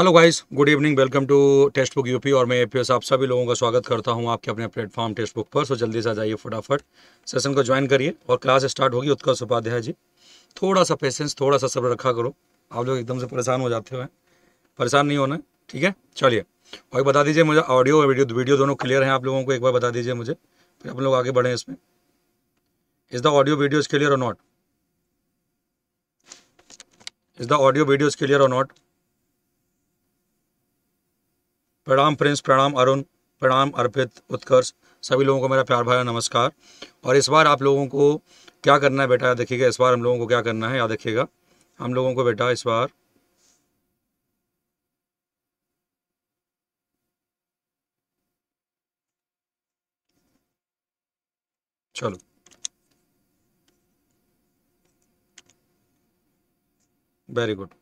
hello guys good evening welcome to Testbook UP और मैं APS आप सभी लोगों का स्वागत करता हूं आपके अपने प्लेटफॉर्म टेस्ट बुक पर सो जल्दी से आ जाइए फटाफट सेशन को ज्वाइन करिए और क्लास स्टार्ट होगी उत्कर्ष उपाध्याय जी थोड़ा सा पेशेंस थोड़ा सा सब्र रखा करो आप लोग एकदम से परेशान हो जाते हुए परेशान नहीं होना ठीक है चलिए और बता दीजिए मुझे ऑडियो और वीडियो वीडियो दोनों क्लियर हैं आप लोगों को एक बार बता दीजिए मुझे फिर आप लोग आगे बढ़ें इसमें is the audio videos clear और not is the audio videos clear और नॉट प्रणाम प्रिंस प्रणाम अरुण प्रणाम अर्पित उत्कर्ष सभी लोगों को मेरा प्यार भरा नमस्कार और इस बार आप लोगों को क्या करना है बेटा देखिएगा इस बार हम लोगों को क्या करना है याद देखिएगा हम लोगों को बेटा इस बार चलो वेरी गुड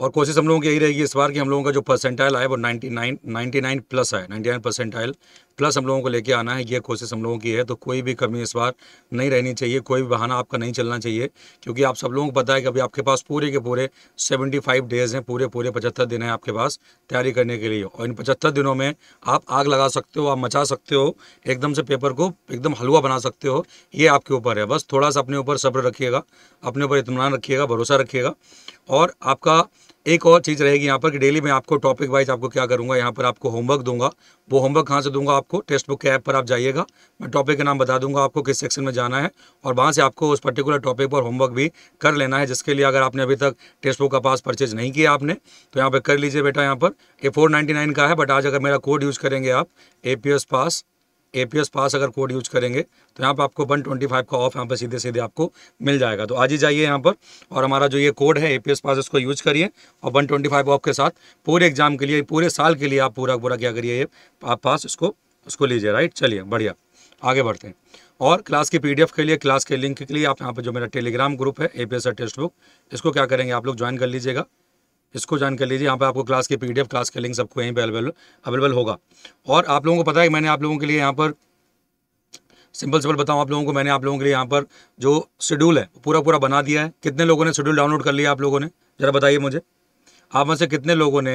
और कोशिश हम लोगों की यही रहेगी इस बार कि हम लोगों का जो परसेंटाइल आए वो 99 99 प्लस आए 99 परसेंटाइल प्लस हम लोगों को लेके आना है ये कोशिश हम लोगों की है तो कोई भी कमी इस बार नहीं रहनी चाहिए कोई भी बहाना आपका नहीं चलना चाहिए क्योंकि आप सब लोगों को पता है कि अभी आपके पास पूरे के पूरे सेवेंटी फाइव डेज़ हैं पूरे पूरे पचहत्तर दिन हैं आपके पास तैयारी करने के लिए और इन पचहत्तर दिनों में आप आग लगा सकते हो आप मचा सकते हो एकदम से पेपर को एकदम हलवा बना सकते हो ये आपके ऊपर है बस थोड़ा सा अपने ऊपर सब्र रखिएगा अपने ऊपर इतमान रखिएगा भरोसा रखिएगा और आपका एक और चीज़ रहेगी यहाँ पर कि डेली मैं आपको टॉपिक वाइज आपको क्या करूँगा यहाँ पर आपको होमवर्क दूंगा वो होमवर्क कहाँ से दूंगा आपको टेक्स्ट बुक के ऐप पर आप जाइएगा मैं टॉपिक का नाम बता दूंगा आपको किस सेक्शन में जाना है और वहाँ से आपको उस पर्टिकुलर टॉपिक पर होमवर्क भी कर लेना है जिसके लिए अगर आपने अभी तक टेक्स्ट बुक का पास परचेज नहीं किया आपने तो यहाँ पर कर लीजिए बेटा यहाँ पर ये फोर का है बट आज अगर मेरा कोड यूज़ करेंगे आप ए पास ए पास अगर कोड यूज करेंगे तो यहाँ पर आपको वन ट्वेंटी फाइव का ऑफ यहाँ पर सीधे सीधे आपको मिल जाएगा तो आज ही जाइए यहाँ पर और हमारा जो ये कोड है ए पास इसको यूज करिए और वन ट्वेंटी फाइव ऑफ के साथ पूरे एग्जाम के लिए पूरे साल के लिए आप पूरा पूरा क्या करिए ये आप पास इसको उसको लीजिए राइट चलिए बढ़िया आगे बढ़ते हैं और क्लास की पी के लिए क्लास के लिंक के लिए आप यहाँ पर जो मेरा टेलीग्राम ग्रुप है ए पी टेक्स्ट बुक इसको क्या करेंगे आप लोग ज्वाइन कर लीजिएगा इसको ज्वाइन कर लीजिए यहाँ पे आपको क्लास के पीडीएफ क्लास का लिंक सबको यहीं पे अवेलेबल अवेलेबल होगा और आप लोगों को पता है कि मैंने आप लोगों के लिए यहाँ पर सिंपल सिंपल बताऊँ आप लोगों को मैंने आप लोगों के लिए यहाँ पर जो शेड्यूल है पूरा पूरा बना दिया है कितने लोगों ने शेड्यूल डाउनलोड कर लिया आप लोगों ने ज़रा बताइए मुझे आप में से कितने लोगों ने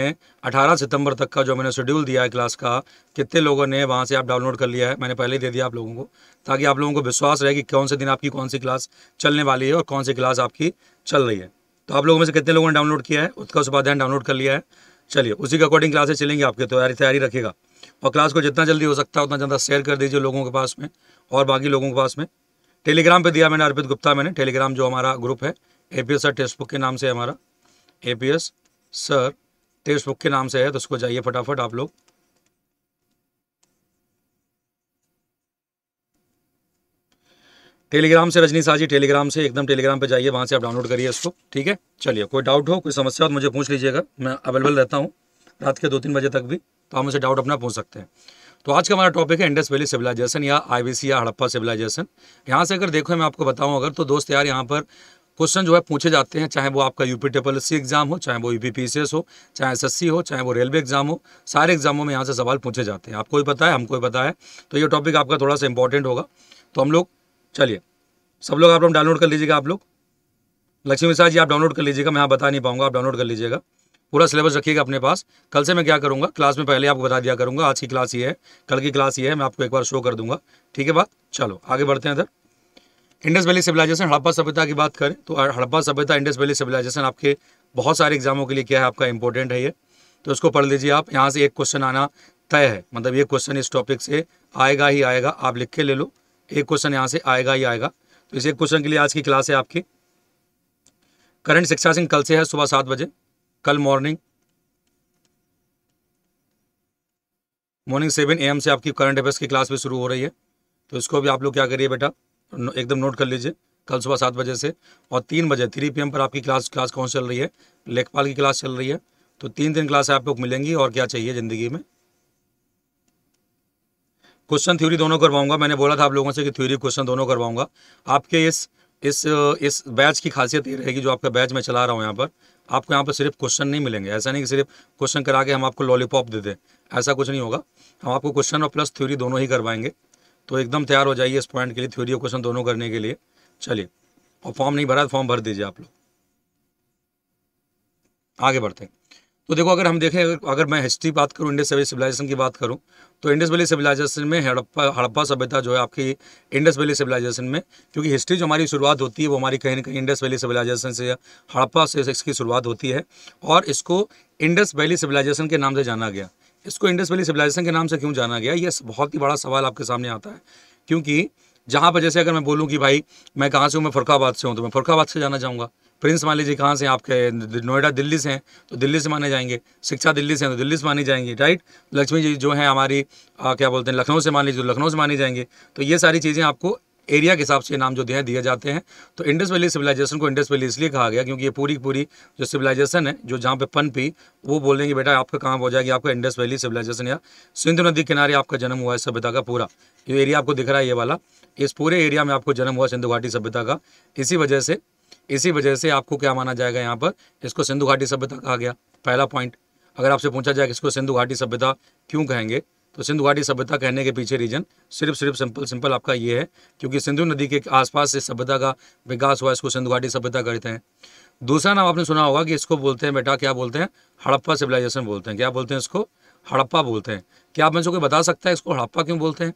18 सितंबर तक का जो मैंने शेड्यूल दिया है क्लास का कितने लोगों ने वहाँ से आप डाउनलोड कर लिया है मैंने पहले ही दे दिया आप लोगों को ताकि आप लोगों को विश्वास रहे कि कौन से दिन आपकी कौन सी क्लास चलने वाली है और कौन सी क्लास आपकी चल रही है तो आप लोगों में से कितने लोगों ने डाउनलोड किया है उसका उपाध्याय डाउनलोड कर लिया है चलिए उसी के अकॉर्डिंग क्लासेस चलेंगे आपके तो तैयारी रखेगा और क्लास को जितना जल्दी हो सकता है उतना ज़्यादा शेयर कर दीजिए लोगों के पास में और बाकी लोगों के पास में टेलीग्राम पर दिया मैंने अर्पित गुप्ता मैंने टेलीग्राम जो हमारा ग्रुप है A P S sir text book के नाम से हमारा A P S sir text book के नाम से है तो उसको जाइए फटाफट आप लोग टेलीग्राम से रजनी साजी टेलीग्राम से एकदम टेलीग्राम पे जाइए वहाँ से आप डाउनलोड करिए इसको ठीक है चलिए कोई डाउट हो कोई समस्या हो तो मुझे पूछ लीजिएगा मैं अवेलेबल रहता हूँ रात के दो तीन बजे तक भी तो आप मुझे डाउट अपना पूछ सकते हैं तो आज का हमारा टॉपिक है इंडस वैली सिविलाइजेशन या सी या हड़प्पा सिविलाइजेशन यहाँ से अगर देखो मैं आपको बताऊँ अगर तो दोस्त यार यहाँ पर क्वेश्चन जो है पूछे जाते हैं चाहे वो आपका यूपी ट्रिपल सी एग्जाम हो चाहे वो यू पी हो चाहे एस हो चाहे वो रेलवे एग्जाम हो सारे एग्जामों में यहाँ से सवाल पूछे जाते हैं आपको भी पता है हमको भी पता है तो ये टॉपिक आपका थोड़ा सा इंपॉर्टेंट होगा तो हम लोग चलिए सब लोग आप लोग डाउनलोड कर लीजिएगा आप लोग लक्ष्मी मिश्रा जी आप डाउनलोड कर लीजिएगा मैं यहाँ बता नहीं पाऊंगा आप डाउनलोड कर लीजिएगा पूरा सिलेबस रखिएगा अपने पास कल से मैं क्या करूँगा क्लास में पहले आपको बता दिया करूँगा आज की क्लास ये है कल की क्लास ये है मैं आपको एक बार शो कर दूंगा ठीक है बात चलो आगे बढ़ते हैं इधर इंडस वैली सिविलाइजेशन हड़प्पा सभ्यता की बात करें तो हड़प्पा सभ्यता इंडस वैली सिविलाइजेशन आपके बहुत सारे एग्जामों के लिए क्या है आपका इंपॉर्टेंट है ये तो उसको पढ़ लीजिए आप यहाँ से एक क्वेश्चन आना तय है मतलब ये क्वेश्चन इस टॉपिक से आएगा ही आएगा आप लिख के ले लो एक क्वेश्चन यहाँ से आएगा ही आएगा तो इस एक क्वेश्चन के लिए आज की क्लास है आपकी करंट शिक्षा सिंह कल से है सुबह सात बजे कल मॉर्निंग मॉर्निंग सेवन एम से आपकी करंट अफेयर्स की क्लास भी शुरू हो रही है तो इसको भी आप लोग क्या करिए बेटा एकदम नोट कर लीजिए कल सुबह सात बजे से और तीन बजे थ्री पी पर आपकी क्लास क्लास कौन चल रही है लेखपाल की क्लास चल रही है तो तीन दिन क्लास लोग मिलेंगी और क्या चाहिए ज़िंदगी में क्वेश्चन थ्योरी दोनों करवाऊंगा मैंने बोला था आप लोगों से कि थ्योरी क्वेश्चन दोनों करवाऊंगा आपके इस इस इस बैच की खासियत ये रहेगी जो आपका बैच मैं चला रहा हूँ यहाँ पर आपको यहाँ पर सिर्फ क्वेश्चन नहीं मिलेंगे ऐसा नहीं कि सिर्फ क्वेश्चन करा के हम आपको लॉलीपॉप दे दें ऐसा कुछ नहीं होगा हम आपको क्वेश्चन और प्लस थ्योरी दोनों ही करवाएंगे तो एकदम तैयार हो जाइए इस पॉइंट के लिए थ्योरी और क्वेश्चन दोनों करने के लिए चलिए और फॉर्म नहीं भरा तो फॉर्म भर दीजिए आप लोग आगे बढ़ते हैं तो देखो अगर हम देखें अगर, मैं हिस्ट्री बात करूँ इंडस वैली सिविलाइजेशन की बात करूँ तो इंडस वैली सिविलाइजेशन में हड़प्पा हड़प्पा सभ्यता जो है आपकी इंडस वैली सिविलाइजेशन में क्योंकि हिस्ट्री जो हमारी शुरुआत होती है वो हमारी कहीं ना कहीं इंडस वैली सिविलाइजेशन से हड़प्पा से इसकी शुरुआत होती है और इसको इंडस वैली सिविलाइजेशन के नाम से जाना गया इसको इंडस वैली सिविलाइजेशन के नाम से क्यों जाना गया ये बहुत ही बड़ा सवाल आपके सामने आता है क्योंकि जहाँ पर जैसे अगर मैं बोलूँ कि भाई मैं कहाँ से हूँ मैं फुरखाबाद से हूँ तो मैं फुरकाबाद से जाना चाहूँगा प्रिंस मान लीजिए कहाँ से आपके नोएडा दिल्ली से हैं तो दिल्ली से माने जाएंगे शिक्षा दिल्ली से हैं तो दिल्ली से मानी जाएंगी राइट लक्ष्मी जी जो है हमारी आ, क्या बोलते हैं लखनऊ से मान लीजिए लखनऊ से माने जाएंगे तो ये सारी चीज़ें आपको एरिया के हिसाब से नाम जो दिए दिए जाते हैं तो इंडस वैली सिविलाइजेशन को इंडस वैली इसलिए कहा गया क्योंकि ये पूरी पूरी जो सिविलाइजेशन है जो जहाँ पे पनपी वो बोल देंगे बेटा आपका कहाँ हो जाएगी आपका इंडस वैली सिविलाइजेशन या सिंधु नदी किनारे आपका जन्म हुआ है सभ्यता का पूरा ये एरिया आपको दिख रहा है ये वाला इस पूरे एरिया में आपको जन्म हुआ सिंधु घाटी सभ्यता का इसी वजह से इसी वजह से आपको क्या माना जाएगा यहाँ पर इसको सिंधु घाटी सभ्यता कहा गया पहला पॉइंट अगर आपसे पूछा जाए कि इसको सिंधु घाटी सभ्यता क्यों कहेंगे तो सिंधु घाटी सभ्यता कहने के पीछे रीजन सिर्फ सिर्फ सिंपल सिंपल आपका ये है क्योंकि सिंधु नदी के आसपास इस सभ्यता का विकास हुआ इसको सिंधु घाटी सभ्यता कहते हैं दूसरा नाम आपने सुना होगा कि इसको बोलते हैं बेटा क्या बोलते हैं हड़प्पा सिविलाइजेशन बोलते हैं क्या बोलते हैं इसको हड़प्पा बोलते हैं क्या आप मैं कोई बता सकता है इसको हड़प्पा क्यों बोलते हैं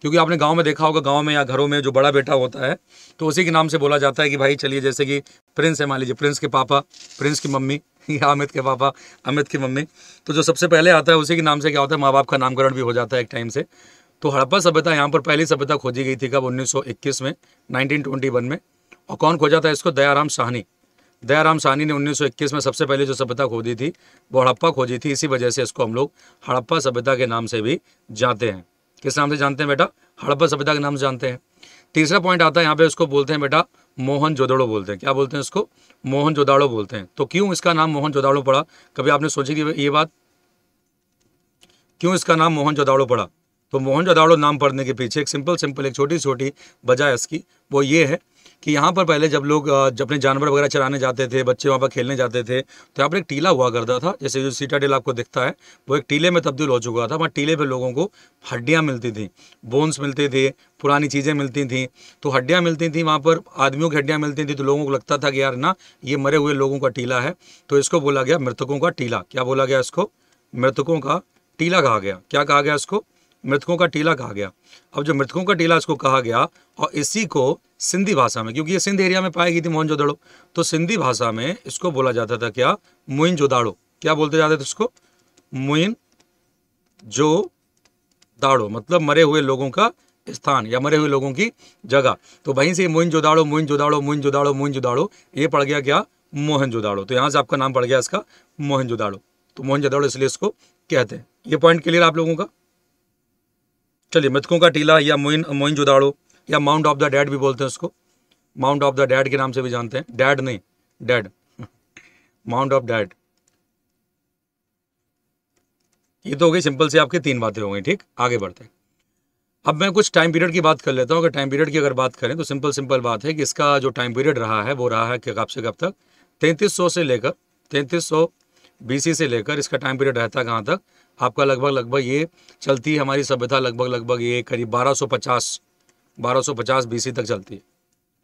क्योंकि आपने गाँव में देखा होगा गाँव में या घरों में जो बड़ा बेटा होता है तो उसी के नाम से बोला जाता है कि भाई चलिए जैसे कि प्रिंस है मान लीजिए प्रिंस के पापा प्रिंस की मम्मी या अमित के पापा अमित की मम्मी तो जो सबसे पहले आता है उसी के नाम से क्या होता है माँ बाप का नामकरण भी हो जाता है एक टाइम से तो हड़प्पा सभ्यता यहाँ पर पहली सभ्यता खोजी गई थी कब उन्नीस में नाइनटीन में और कौन खोजा था इसको दयाराम साहनी दयाराम साहनी ने 1921 में सबसे पहले जो सभ्यता खोदी थी वो हड़प्पा खोजी थी इसी वजह से इसको हम लोग हड़प्पा सभ्यता के नाम से भी जाते हैं किस नाम से जानते हैं बेटा हड़प्पा सभ्यता के नाम से जानते हैं तीसरा पॉइंट आता है यहाँ पे उसको बोलते हैं बेटा मोहन जोदाड़ो बोलते हैं क्या बोलते हैं उसको मोहन जोदाड़ो बोलते हैं तो क्यों इसका नाम मोहन जोदाड़ो पड़ा कभी आपने सोची कि ये बात क्यों इसका नाम मोहन जोदाड़ो पड़ा तो मोहन जोदाड़ो नाम पढ़ने के पीछे एक सिंपल सिंपल एक छोटी छोटी वजह इसकी वो ये है कि यहाँ पर पहले जब लोग जब अपने जानवर वगैरह चराने जाते थे बच्चे वहाँ पर खेलने जाते थे तो यहाँ पर एक टीला हुआ करता था जैसे जो सीटा टीला आपको दिखता है वो एक टीले में तब्दील हो चुका था वहाँ टीले पर लोगों को हड्डियाँ मिलती थी बोन्स मिलते थे पुरानी चीज़ें मिलती थी तो हड्डियाँ मिलती थी वहाँ पर आदमियों की हड्डियाँ मिलती थी तो लोगों को लगता था कि यार ना ये मरे हुए लोगों का टीला है तो इसको बोला गया मृतकों का टीला क्या बोला गया इसको मृतकों का टीला कहा गया क्या कहा गया इसको मृतकों का टीला कहा गया अब जो मृतकों का टीला इसको कहा गया और इसी को सिंधी भाषा में क्योंकि ये सिंध एरिया में पाई गई थी मोहनजोदाड़ो तो सिंधी भाषा में इसको बोला जाता था क्या मोइन जोदाड़ो क्या बोलते जाते थे इसको मोइन जो दाड़ो मतलब मरे हुए लोगों का स्थान या मरे हुए लोगों की जगह तो वहीं से मोइन जोदाड़ो मोइन जोदाड़ो मोइन जोदाड़ो मोइन जोदाड़ो ये पड़ गया क्या मोहन जोदाड़ो तो यहाँ से आपका नाम पड़ गया इसका मोहन जोदाड़ो तो मोहन जोदाड़ो इसलिए इसको कहते हैं ये पॉइंट क्लियर आप लोगों का चलिए मृतकों का टीला या मोइन मोइन जुदाड़ो या माउंट ऑफ द डैड भी बोलते हैं उसको माउंट ऑफ द डैड के नाम से भी जानते हैं डैड नहीं डैड माउंट ऑफ डैड ये तो हो गई सिंपल से आपकी तीन बातें हो गई ठीक आगे बढ़ते हैं अब मैं कुछ टाइम पीरियड की बात कर लेता हूँ अगर टाइम पीरियड की अगर बात करें तो सिंपल सिंपल बात है कि इसका जो टाइम पीरियड रहा है वो रहा है कि कब से कब तक 3300 से लेकर 3300 बीसी से लेकर इसका टाइम पीरियड रहता है कहाँ तक आपका लगभग लगभग ये चलती है हमारी सभ्यता लगभग लगभग ये करीब 1250 1250 बीसी तक चलती है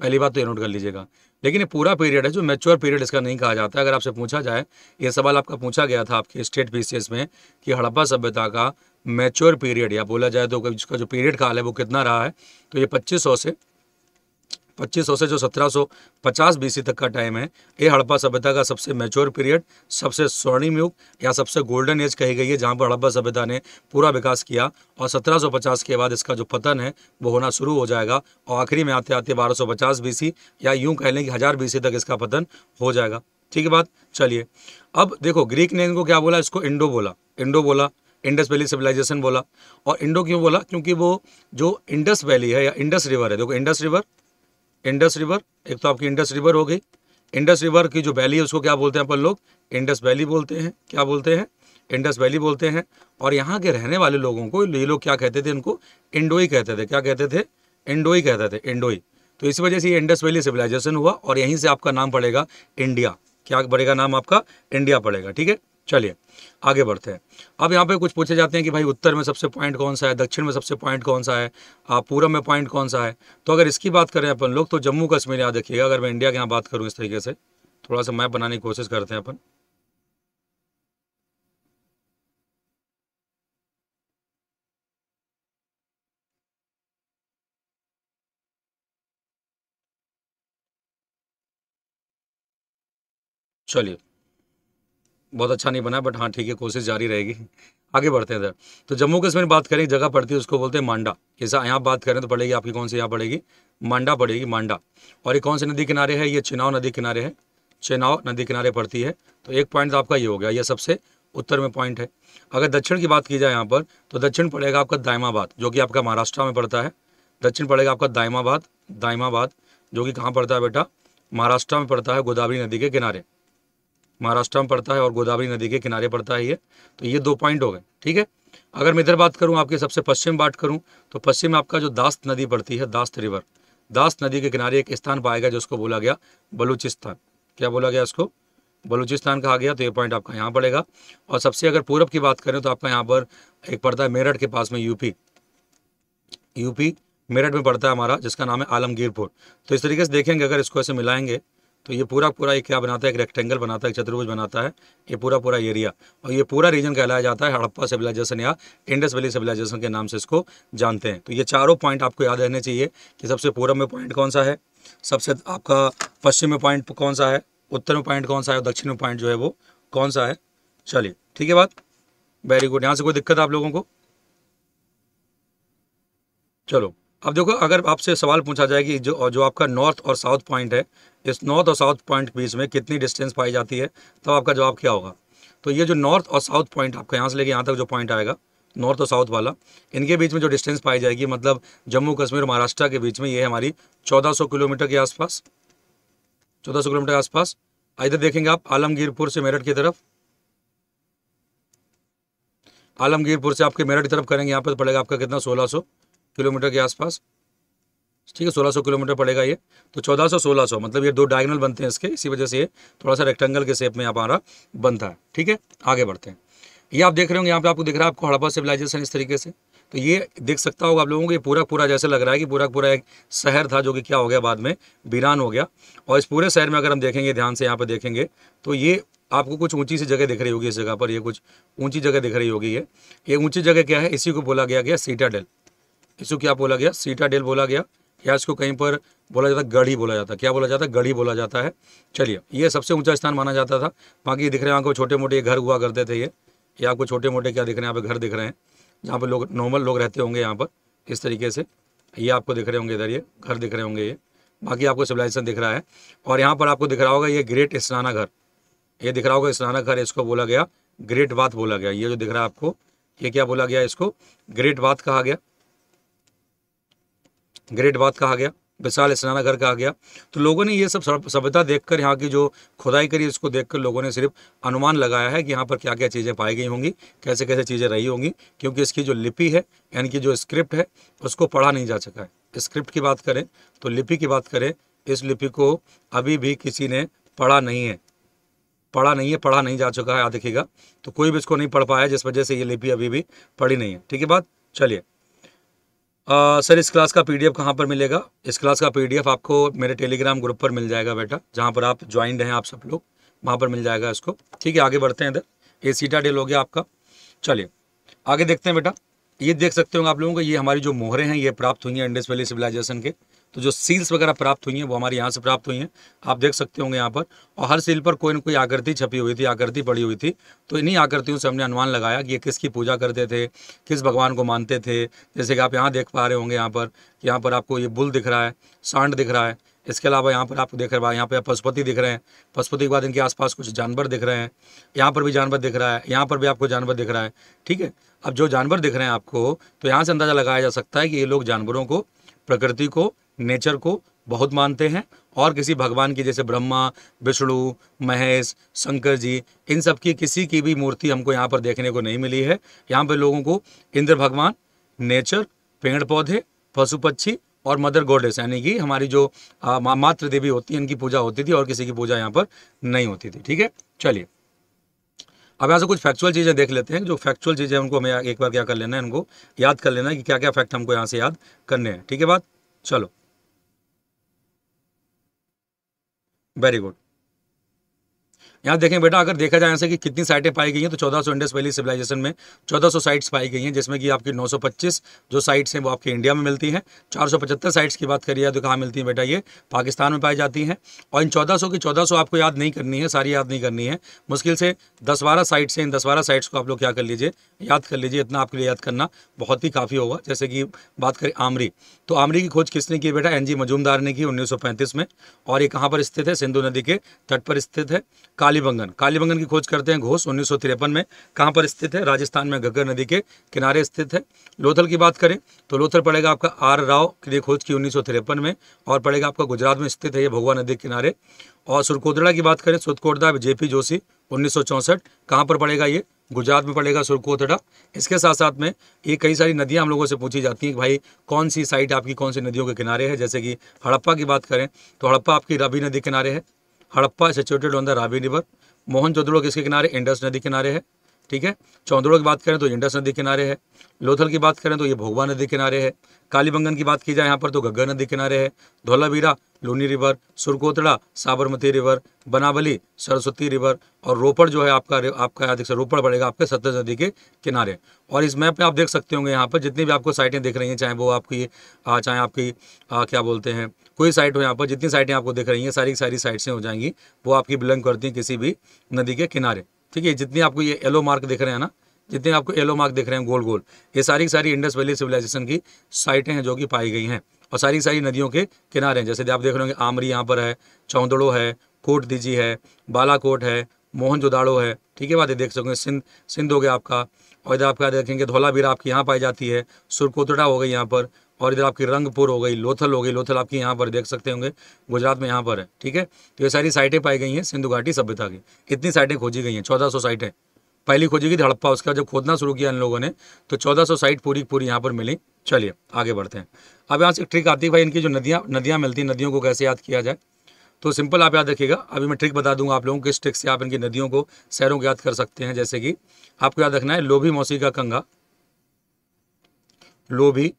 पहली बात तो ये नोट कर लीजिएगा लेकिन ये पूरा पीरियड है जो मेच्योर पीरियड इसका नहीं कहा जाता है अगर आपसे पूछा जाए ये सवाल आपका पूछा गया था आपके स्टेट पीसीएस में कि हड़प्पा सभ्यता का मेच्योर पीरियड या बोला जाए तो उसका जो पीरियड काल है वो कितना रहा है तो ये पच्चीस से पच्चीस सौ से जो सत्रह सौ पचास तक का टाइम है ये हड़प्पा सभ्यता का सबसे मेच्योर पीरियड सबसे स्वर्णिम युग या सबसे गोल्डन एज कही गई है जहाँ पर हड़प्पा सभ्यता ने पूरा विकास किया और 1750 के बाद इसका जो पतन है वो होना शुरू हो जाएगा और आखिरी में आते आते 1250 सौ या यूं कह लें कि हज़ार बी तक इसका पतन हो जाएगा ठीक है बात चलिए अब देखो ग्रीक ने इनको क्या बोला इसको इंडो बोला इंडो बोला इंडस वैली सिविलाइजेशन बोला और इंडो क्यों बोला क्योंकि वो जो इंडस वैली है या इंडस रिवर है देखो इंडस रिवर इंडस रिवर एक तो आपकी इंडस रिवर हो गई इंडस रिवर की जो वैली है उसको क्या बोलते हैं अपन लोग इंडस वैली बोलते हैं क्या बोलते हैं इंडस वैली बोलते हैं और यहाँ के रहने वाले लोगों को ये लोग क्या कहते थे इनको इंडोई कहते थे क्या कहते थे इंडोई कहते थे इंडोई तो इस वजह से ये इंडस वैली सिविलाइजेशन हुआ और यहीं से आपका नाम पड़ेगा इंडिया क्या पड़ेगा नाम आपका इंडिया पड़ेगा ठीक है चलिए आगे बढ़ते हैं अब यहाँ पे कुछ पूछे जाते हैं कि भाई उत्तर में सबसे पॉइंट कौन सा है दक्षिण में सबसे पॉइंट कौन सा है आप पूरब में पॉइंट कौन सा है तो अगर इसकी बात करें अपन लोग तो जम्मू कश्मीर यहाँ देखिएगा अगर मैं इंडिया के यहाँ बात करूँ इस तरीके से थोड़ा सा मैप बनाने की कोशिश करते हैं अपन चलिए बहुत अच्छा नहीं बना बट हाँ ठीक है कोशिश जारी रहेगी आगे बढ़ते हैं इधर तो जम्मू कश्मीर बात करें जगह पड़ती है उसको बोलते हैं मांडा जैसा यहाँ बात करें तो पड़ेगी आपकी कौन सी यहाँ पड़ेगी मांडा पड़ेगी मांडा और ये कौन से नदी किनारे है ये चिनाव नदी किनारे है चिनाव नदी किनारे पड़ती है तो एक पॉइंट आपका ये हो गया यह सबसे उत्तर में पॉइंट है अगर दक्षिण की बात की जाए यहाँ पर तो दक्षिण पड़ेगा आपका दायमाबाद जो कि आपका महाराष्ट्र में पड़ता है दक्षिण पड़ेगा आपका दायमाबाद दायमाबाद जो कि कहाँ पड़ता है बेटा महाराष्ट्र में पड़ता है गोदावरी नदी के किनारे महाराष्ट्र में पड़ता है और गोदावरी नदी के किनारे पड़ता है ये तो ये दो पॉइंट हो गए ठीक है अगर मैं इधर बात करूँ आपकी सबसे पश्चिम बात करूँ तो पश्चिम में आपका जो दास्त नदी पड़ती है दास्त रिवर दास्त नदी के किनारे एक स्थान पाएगा जिसको बोला गया बलूचिस्तान क्या बोला गया इसको बलूचिस्तान कहा गया तो ये पॉइंट आपका यहाँ पड़ेगा और सबसे अगर पूरब की बात करें तो आपका यहाँ पर एक पड़ता है मेरठ के पास में यूपी यूपी मेरठ में पड़ता है हमारा जिसका नाम है आलमगीरपुर तो इस तरीके से देखेंगे अगर इसको ऐसे मिलाएंगे तो ये पूरा पूरा एक क्या बनाता है एक रेक्टेंगल बनाता है चतुर्भुज बनाता है ये पूरा पूरा एरिया और ये पूरा रीजन कहलाया जाता है हड़प्पा सिविलाइजेशन या इंडस वैली सिविलाइजेशन के नाम से इसको जानते हैं तो ये चारों पॉइंट आपको याद रहने चाहिए कि सबसे पूर्व में पॉइंट कौन सा है सबसे आपका पश्चिम में पॉइंट कौन सा है उत्तर में पॉइंट कौन सा है और दक्षिण में पॉइंट जो है वो कौन सा है चलिए ठीक है बात वेरी गुड यहाँ से कोई दिक्कत आप लोगों को चलो अब देखो अगर आपसे सवाल पूछा जाए कि जो जो आपका नॉर्थ और साउथ पॉइंट है इस नॉर्थ और साउथ पॉइंट के बीच में कितनी डिस्टेंस पाई जाती है तब तो आपका जवाब क्या होगा तो ये जो नॉर्थ और साउथ पॉइंट आपका यहाँ से लेके यहाँ तक जो पॉइंट आएगा नॉर्थ और साउथ वाला इनके बीच में जो डिस्टेंस पाई जाएगी मतलब जम्मू कश्मीर महाराष्ट्र के बीच में ये हमारी 1400 किलोमीटर के आसपास 1400 किलोमीटर के आसपास इधर देखेंगे आप आलमगीरपुर से मेरठ की तरफ आलमगीरपुर से आपके मेरठ की तरफ करेंगे यहाँ पर तो पड़ेगा आपका कितना सोलह किलोमीटर के आसपास ठीक है 1600 किलोमीटर पड़ेगा ये तो 1400 1600 मतलब ये दो डायगनल बनते हैं इसके इसी वजह से ये थोड़ा सा रेक्टेंगल के शेप में यहाँ हमारा बनता है ठीक है आगे बढ़ते हैं ये आप देख रहे होंगे यहाँ पे आपको दिख रहा है आपको हड़प्पा सिविलाइजेशन इस तरीके से तो ये देख सकता होगा आप लोगों को ये पूरा पूरा जैसे लग रहा है कि पूरा पूरा एक शहर था जो कि क्या हो गया बाद में वीरान हो गया और इस पूरे शहर में अगर हम देखेंगे ध्यान से यहाँ पर देखेंगे तो ये आपको कुछ ऊंची सी जगह दिख रही होगी इस जगह पर ये कुछ ऊंची जगह दिख रही होगी ये ये ऊंची जगह क्या है इसी को बोला गया गया डेल इसी को क्या बोला गया सीटा डेल बोला गया या इसको कहीं पर बोला जाता गढ़ी बोला जाता क्या बोला जाता गढ़ी बोला जाता है चलिए ये सबसे ऊंचा स्थान माना जाता था बाकी दिख रहे हैं आपको छोटे मोटे घर हुआ करते थे ये ये आपको छोटे मोटे क्या दिख रहे हैं यहाँ घर दिख रहे हैं जहाँ पर लोग नॉर्मल लोग रहते होंगे यहाँ पर इस तरीके से ये आपको दिख रहे होंगे इधर ये घर दिख रहे होंगे ये बाकी आपको सिविलाइजेशन दिख रहा है और यहाँ पर आपको दिख रहा होगा ये ग्रेट स्नाना घर ये दिख रहा होगा स्नाना घर इसको बोला गया ग्रेट बात बोला गया ये जो दिख रहा है आपको ये क्या बोला गया इसको ग्रेट बात कहा गया ग्रेट बात कहा गया विशाल स्नाना घर कहा गया तो लोगों ने ये सब सभ्यता देखकर यहाँ की जो खुदाई करी देख देखकर लोगों ने सिर्फ अनुमान लगाया है कि यहाँ पर क्या क्या चीज़ें पाई गई होंगी कैसे कैसे चीज़ें रही होंगी क्योंकि इसकी जो लिपि है यानी कि जो स्क्रिप्ट है उसको पढ़ा नहीं जा सका है स्क्रिप्ट की बात करें तो लिपि की बात करें इस लिपि को अभी भी किसी ने पढ़ा नहीं है पढ़ा नहीं है पढ़ा नहीं जा चुका है आ देखिएगा तो कोई भी इसको नहीं पढ़ पाया जिस वजह से ये लिपि अभी भी पढ़ी नहीं है ठीक है बात चलिए आ, सर इस क्लास का पीडीएफ कहाँ पर मिलेगा इस क्लास का पीडीएफ आपको मेरे टेलीग्राम ग्रुप पर मिल जाएगा बेटा जहाँ पर आप ज्वाइंड हैं आप सब लोग वहाँ पर मिल जाएगा इसको ठीक है आगे बढ़ते हैं इधर ये सीटा डेल हो गया आपका चलिए आगे देखते हैं बेटा ये देख सकते होंगे आप लोगों को ये हमारी जो मोहरें हैं ये प्राप्त हुई हैं इंडस वैली सिविलाइजेशन के तो जो सील्स वगैरह प्राप्त हुई हैं वो हमारे यहाँ से प्राप्त हुई हैं आप देख सकते होंगे यहाँ पर और हर सील पर कोई ना कोई आकृति छपी हुई थी आकृति पड़ी हुई थी तो इन्हीं आकृतियों से हमने अनुमान लगाया कि ये किसकी पूजा करते थे किस भगवान को मानते थे जैसे कि आप यहाँ देख पा रहे होंगे यहाँ पर यहाँ पर आपको ये बुल दिख रहा है सांड दिख रहा है इसके अलावा यहाँ पर आपको देख रहे हैं यहाँ पर पशुपति दिख रहे हैं पशुपति के बाद इनके आसपास कुछ जानवर दिख रहे हैं यहाँ पर भी जानवर दिख रहा है यहाँ पर भी आपको जानवर दिख रहा है ठीक है अब जो जानवर दिख रहे हैं आपको तो यहाँ से अंदाज़ा लगाया जा सकता है कि ये लोग जानवरों को प्रकृति को नेचर को बहुत मानते हैं और किसी भगवान की जैसे ब्रह्मा विष्णु महेश शंकर जी इन सब की किसी की भी मूर्ति हमको यहाँ पर देखने को नहीं मिली है यहाँ पर लोगों को इंद्र भगवान नेचर पेड़ पौधे पशु पक्षी और मदर गोडेस यानी कि हमारी जो मातृ देवी होती है इनकी पूजा होती थी और किसी की पूजा यहाँ पर नहीं होती थी ठीक है चलिए अब यहाँ से कुछ फैक्चुअल चीज़ें देख लेते हैं जो फैक्चुअल चीज़ें उनको हमें एक बार क्या कर लेना है इनको याद कर लेना है कि क्या क्या फैक्ट हमको यहाँ से याद करने हैं ठीक है बात चलो very good यहाँ देखें बेटा अगर देखा जाए ऐसे कि कितनी साइटें पाई गई हैं तो चौदह सौ इंडस वैली सिविलाइजेशन में चौदह सौ साइट्स पाई गई हैं जिसमें कि आपकी नौ सौ पच्चीस जो साइट्स हैं वो आपके इंडिया में मिलती हैं चार सौ पचहत्तर साइट्स की बात करिए तो कहाँ मिलती हैं बेटा ये पाकिस्तान में पाई जाती हैं और इन चौदह सौ की चौदह सौ आपको याद नहीं करनी है सारी याद नहीं करनी है मुश्किल से दस बारह साइट्स हैं इन दस बारह साइट्स को आप लोग क्या कर लीजिए याद कर लीजिए इतना आपके लिए याद करना बहुत ही काफ़ी होगा जैसे कि बात करें आमरी तो आमरी की खोज किसने की बेटा एन जी मजूमदार ने की उन्नीस में और ये कहाँ पर स्थित है सिंधु नदी के तट पर स्थित है कालीबंगन कालीबंगन की खोज करते हैं घोष उन्नीस में कहाँ पर स्थित है राजस्थान में गग्गर नदी के किनारे स्थित है लोथल की बात करें तो लोथल पड़ेगा आपका आर राव की खोज की उन्नीस में और पड़ेगा आपका गुजरात में स्थित है ये भगवा नदी के किनारे और सुरकोदड़ा की बात करें सुरकोदड़ा जेपी जोशी उन्नीस सौ पर पड़ेगा ये गुजरात में पड़ेगा सुरकोतड़ा इसके साथ साथ में ये कई सारी नदियाँ हम लोगों से पूछी जाती हैं कि भाई कौन सी साइट आपकी कौन सी नदियों के किनारे है जैसे कि हड़प्पा की बात करें तो हड़प्पा आपकी रवि नदी किनारे है Harappa situated on the Ravi river Mohenjodaro किसके किनारे इंडस नदी किनारे है ठीक है चौंदोड़ा की बात करें तो इंडस नदी किनारे है लोथल की बात करें तो ये भोगवा नदी किनारे है कालीबंगन की बात की जाए यहाँ पर तो गग्गा नदी किनारे है Dholavira Luni river Surkotada Sabarmati river Banawali Saraswati river और रोपड़ जो है आपका आपका याद से रोपड़ पड़ेगा आपके सतलज नदी के किनारे और इस मैप में आप देख सकते होंगे यहाँ पर जितनी भी आपको साइटें दिख रही हैं चाहे वो आपकी चाहे आपकी आ, क्या बोलते हैं कोई साइट हो यहाँ पर जितनी साइटें आपको दिख रही हैं सारी सारी साइट्सें हो जाएंगी वो आपकी बिलोंग करती हैं किसी भी नदी के किनारे ठीक है जितनी आपको ये येलो मार्क दिख रहे हैं ना जितने आपको येलो मार्क दिख रहे हैं गोल गोल ये सारी सारी इंडस वैली सिविलाइजेशन की साइटें हैं जो कि पाई गई हैं और सारी सारी नदियों के किनारे हैं जैसे आप देख रहे होंगे आमरी यहाँ पर है चौंदड़ो है कोट दिजी है बालाकोट है मोहनजोदाड़ो है ठीक है बात है देख सकोगे सिंध सिंध हो गया आपका और इधर आपका देखेंगे धोलावीरा आपकी यहाँ पाई जाती है सुरकोतड़ा हो गई यहाँ पर और इधर आपकी रंगपुर हो गई लोथल हो गई लोथल आपकी यहाँ पर देख सकते होंगे गुजरात में यहाँ पर है ठीक है तो ये सारी साइटें पाई गई हैं सिंधु घाटी सभ्यता की इतनी साइटें खोजी गई हैं चौदह सौ साइटें पहली खोजी गई थी हड़प्पा उसका जब खोदना शुरू किया इन लोगों ने तो चौदह सौ साइट पूरी पूरी यहाँ पर मिली चलिए आगे बढ़ते हैं अब यहाँ से ट्रिक आती है भाई इनकी जो नदियाँ नदियाँ मिलती हैं नदियों को कैसे याद किया जाए तो सिंपल आप याद रखिएगा अभी मैं ट्रिक बता दूंगा आप लोगों को किस ट्रिक से आप इनकी नदियों को शहरों को याद कर सकते हैं जैसे कि आपको याद रखना है लोभी मौसी का कंगा लोभी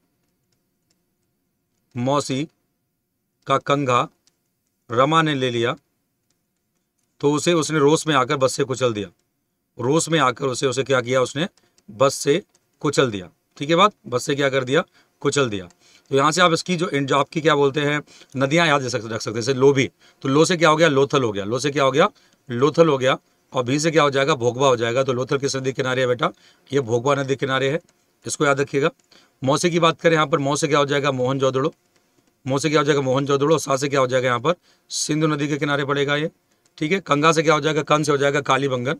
मौसी का कंघा रमा ने ले लिया तो उसे उसने रोस में आकर बस से कुचल दिया रोस में आकर उसे उसे क्या किया उसने बस से कुचल दिया ठीक है बात बस से क्या कर दिया कुचल दिया तो यहाँ से आप इसकी जो जो आपकी क्या बोलते हैं नदियाँ याद रख सकते हैं जैसे लोभी तो लो से क्या हो गया लोथल हो गया लो से क्या हो गया लोथल हो गया और भी से क्या हो जाएगा भोगवा हो जाएगा तो लोथल किस नदी किनारे है बेटा ये भोगवा नदी किनारे है इसको याद रखिएगा मौ से की बात करें यहाँ पर मौ से क्या हो जाएगा मोहन जोदड़ो मौ से क्या हो जाएगा मोहन जोदड़ो सा से क्या हो जाएगा यहाँ पर सिंधु नदी के किनारे पड़ेगा ये ठीक है कंगा से क्या हो जाएगा कन से हो जाएगा काली बंगन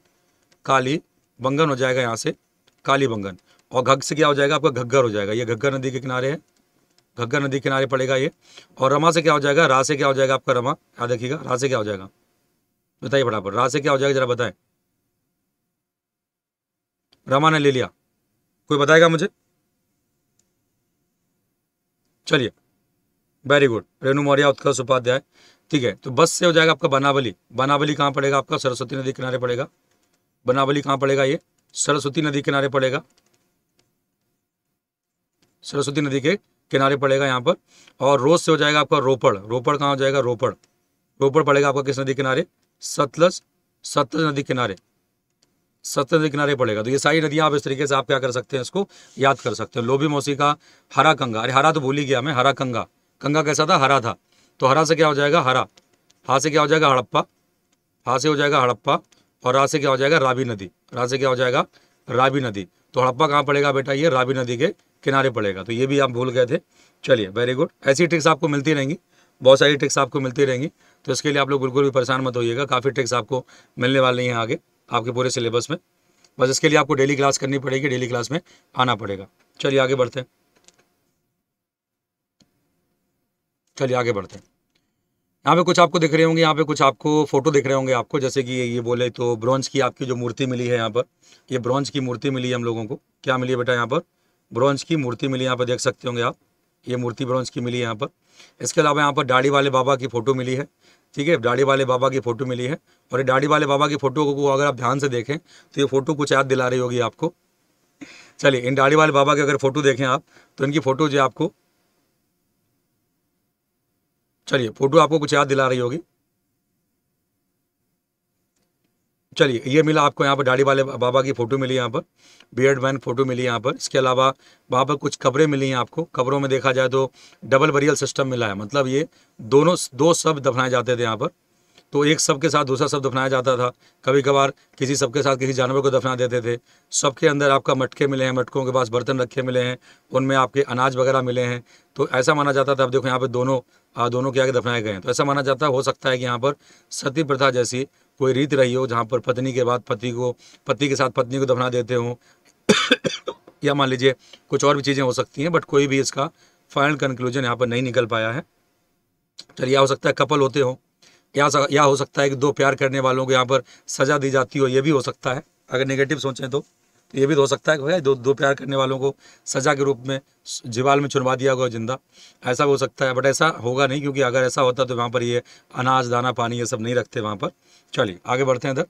काली बंगन हो जाएगा यहाँ से काली बंगन और घग से क्या हो जाएगा आपका घग्गर हो जाएगा ये घग्गर नदी के किनारे है घग्गर नदी के किनारे पड़ेगा ये और रमा से क्या हो जाएगा रा से क्या हो जाएगा आपका रमा याद रखिएगा रा से क्या हो जाएगा बताइए बराबर रा से क्या हो जाएगा जरा बताएं रमा ने ले लिया कोई बताएगा मुझे चलिए वेरी गुड रेणु मौर्य उत्कर्ष उपाध्याय ठीक है तो बस से हो जाएगा आपका बनावली बनावली कहाँ पड़ेगा आपका सरस्वती नदी किनारे पड़ेगा बनावली कहाँ पड़ेगा ये सरस्वती नदी किनारे पड़ेगा सरस्वती नदी के किनारे पड़ेगा यहाँ पर और रोज से हो जाएगा आपका रोपड़ रोपड़ कहाँ हो जाएगा रोपड़ रोपड़ पड़ेगा आपका किस नदी किनारे सतलज सतलज नदी किनारे सत्तर के किनारे पड़ेगा तो ये सारी नदियाँ आप इस तरीके से आप क्या कर सकते हैं इसको याद कर सकते हैं लोभी मौसी का हरा कंगा अरे हरा तो भूल ही गया मैं हरा कंगा कंगा कैसा था हरा था तो हरा से क्या हो जाएगा हरा हा से क्या हो जाएगा हड़प्पा हा से हो जाएगा हड़प्पा और रा से क्या हो जाएगा रावी नदी रा से क्या हो जाएगा रावी नदी तो हड़प्पा कहाँ पड़ेगा बेटा ये रावी नदी के किनारे पड़ेगा तो ये भी आप भूल गए थे चलिए वेरी गुड ऐसी ट्रिक्स आपको मिलती रहेंगी बहुत सारी ट्रिक्स आपको मिलती रहेंगी तो इसके लिए आप लोग बिल्कुल भी परेशान मत होइएगा काफ़ी ट्रिक्स आपको मिलने वाली हैं आगे आपके पूरे सिलेबस में बस इसके लिए आपको डेली क्लास करनी पड़ेगी डेली क्लास में आना पड़ेगा चलिए आगे बढ़ते हैं चलिए आगे बढ़ते हैं यहाँ पे कुछ आपको दिख रहे होंगे यहाँ पे कुछ आपको फोटो दिख रहे होंगे आपको जैसे कि ये बोले तो ब्रॉन्ज की आपकी जो मूर्ति मिली है यहाँ पर ये ब्रॉन्ज की मूर्ति मिली है हम लोगों को क्या मिली है बेटा यहाँ पर ब्रॉन्ज की मूर्ति मिली यहाँ पर देख सकते होंगे आप ये मूर्ति ब्रॉन्ज की मिली है यहाँ पर इसके अलावा यहाँ पर दाढ़ी वाले बाबा की फ़ोटो मिली है ठीक है दाढ़ी वाले बाबा की फ़ोटो मिली है और ये दाढ़ी वाले बाबा की फ़ोटो को अगर आप ध्यान से देखें तो ये फ़ोटो कुछ याद दिला रही होगी आपको चलिए इन दाढ़ी वाले बाबा की अगर फ़ोटो देखें आप तो इनकी फ़ोटो जो आपको चलिए फ़ोटो आपको कुछ याद दिला रही होगी चलिए ये मिला आपको यहाँ पर दाढ़ी वाले बाबा की फ़ोटो मिली यहाँ पर बियर्ड मैन फ़ोटो मिली यहाँ पर इसके अलावा वहाँ पर कुछ कबरें मिली हैं आपको कबरों में देखा जाए तो डबल बरियल सिस्टम मिला है मतलब ये दोनों दो सब दफनाए जाते थे यहाँ पर तो एक सब के साथ दूसरा सब दफनाया जाता था कभी कभार किसी सब के साथ किसी जानवर को दफना देते थे सब के अंदर आपका मटके मिले हैं मटकों के पास बर्तन रखे मिले हैं उनमें आपके अनाज वगैरह मिले हैं तो ऐसा माना जाता था अब देखो यहाँ पर दोनों दोनों के आगे दफनाए गए हैं तो ऐसा माना जाता हो सकता है कि यहाँ पर सती प्रथा जैसी कोई रीत रही हो जहाँ पर पत्नी के बाद पति को पति के साथ पत्नी को दफना देते हों या मान लीजिए कुछ और भी चीज़ें हो सकती हैं बट कोई भी इसका फाइनल कंक्लूजन यहाँ पर नहीं निकल पाया है या हो सकता है कपल होते हो या या हो सकता है कि दो प्यार करने वालों को यहाँ पर सज़ा दी जाती हो ये भी हो सकता है अगर नेगेटिव सोचें तो तो ये भी तो हो सकता है कि भैया दो दो प्यार करने वालों को सजा के रूप में जीवाल में चुनवा दिया होगा जिंदा ऐसा भी हो सकता है बट ऐसा होगा नहीं क्योंकि अगर ऐसा होता तो वहाँ पर ये अनाज दाना पानी ये सब नहीं रखते वहाँ पर चलिए आगे बढ़ते हैं इधर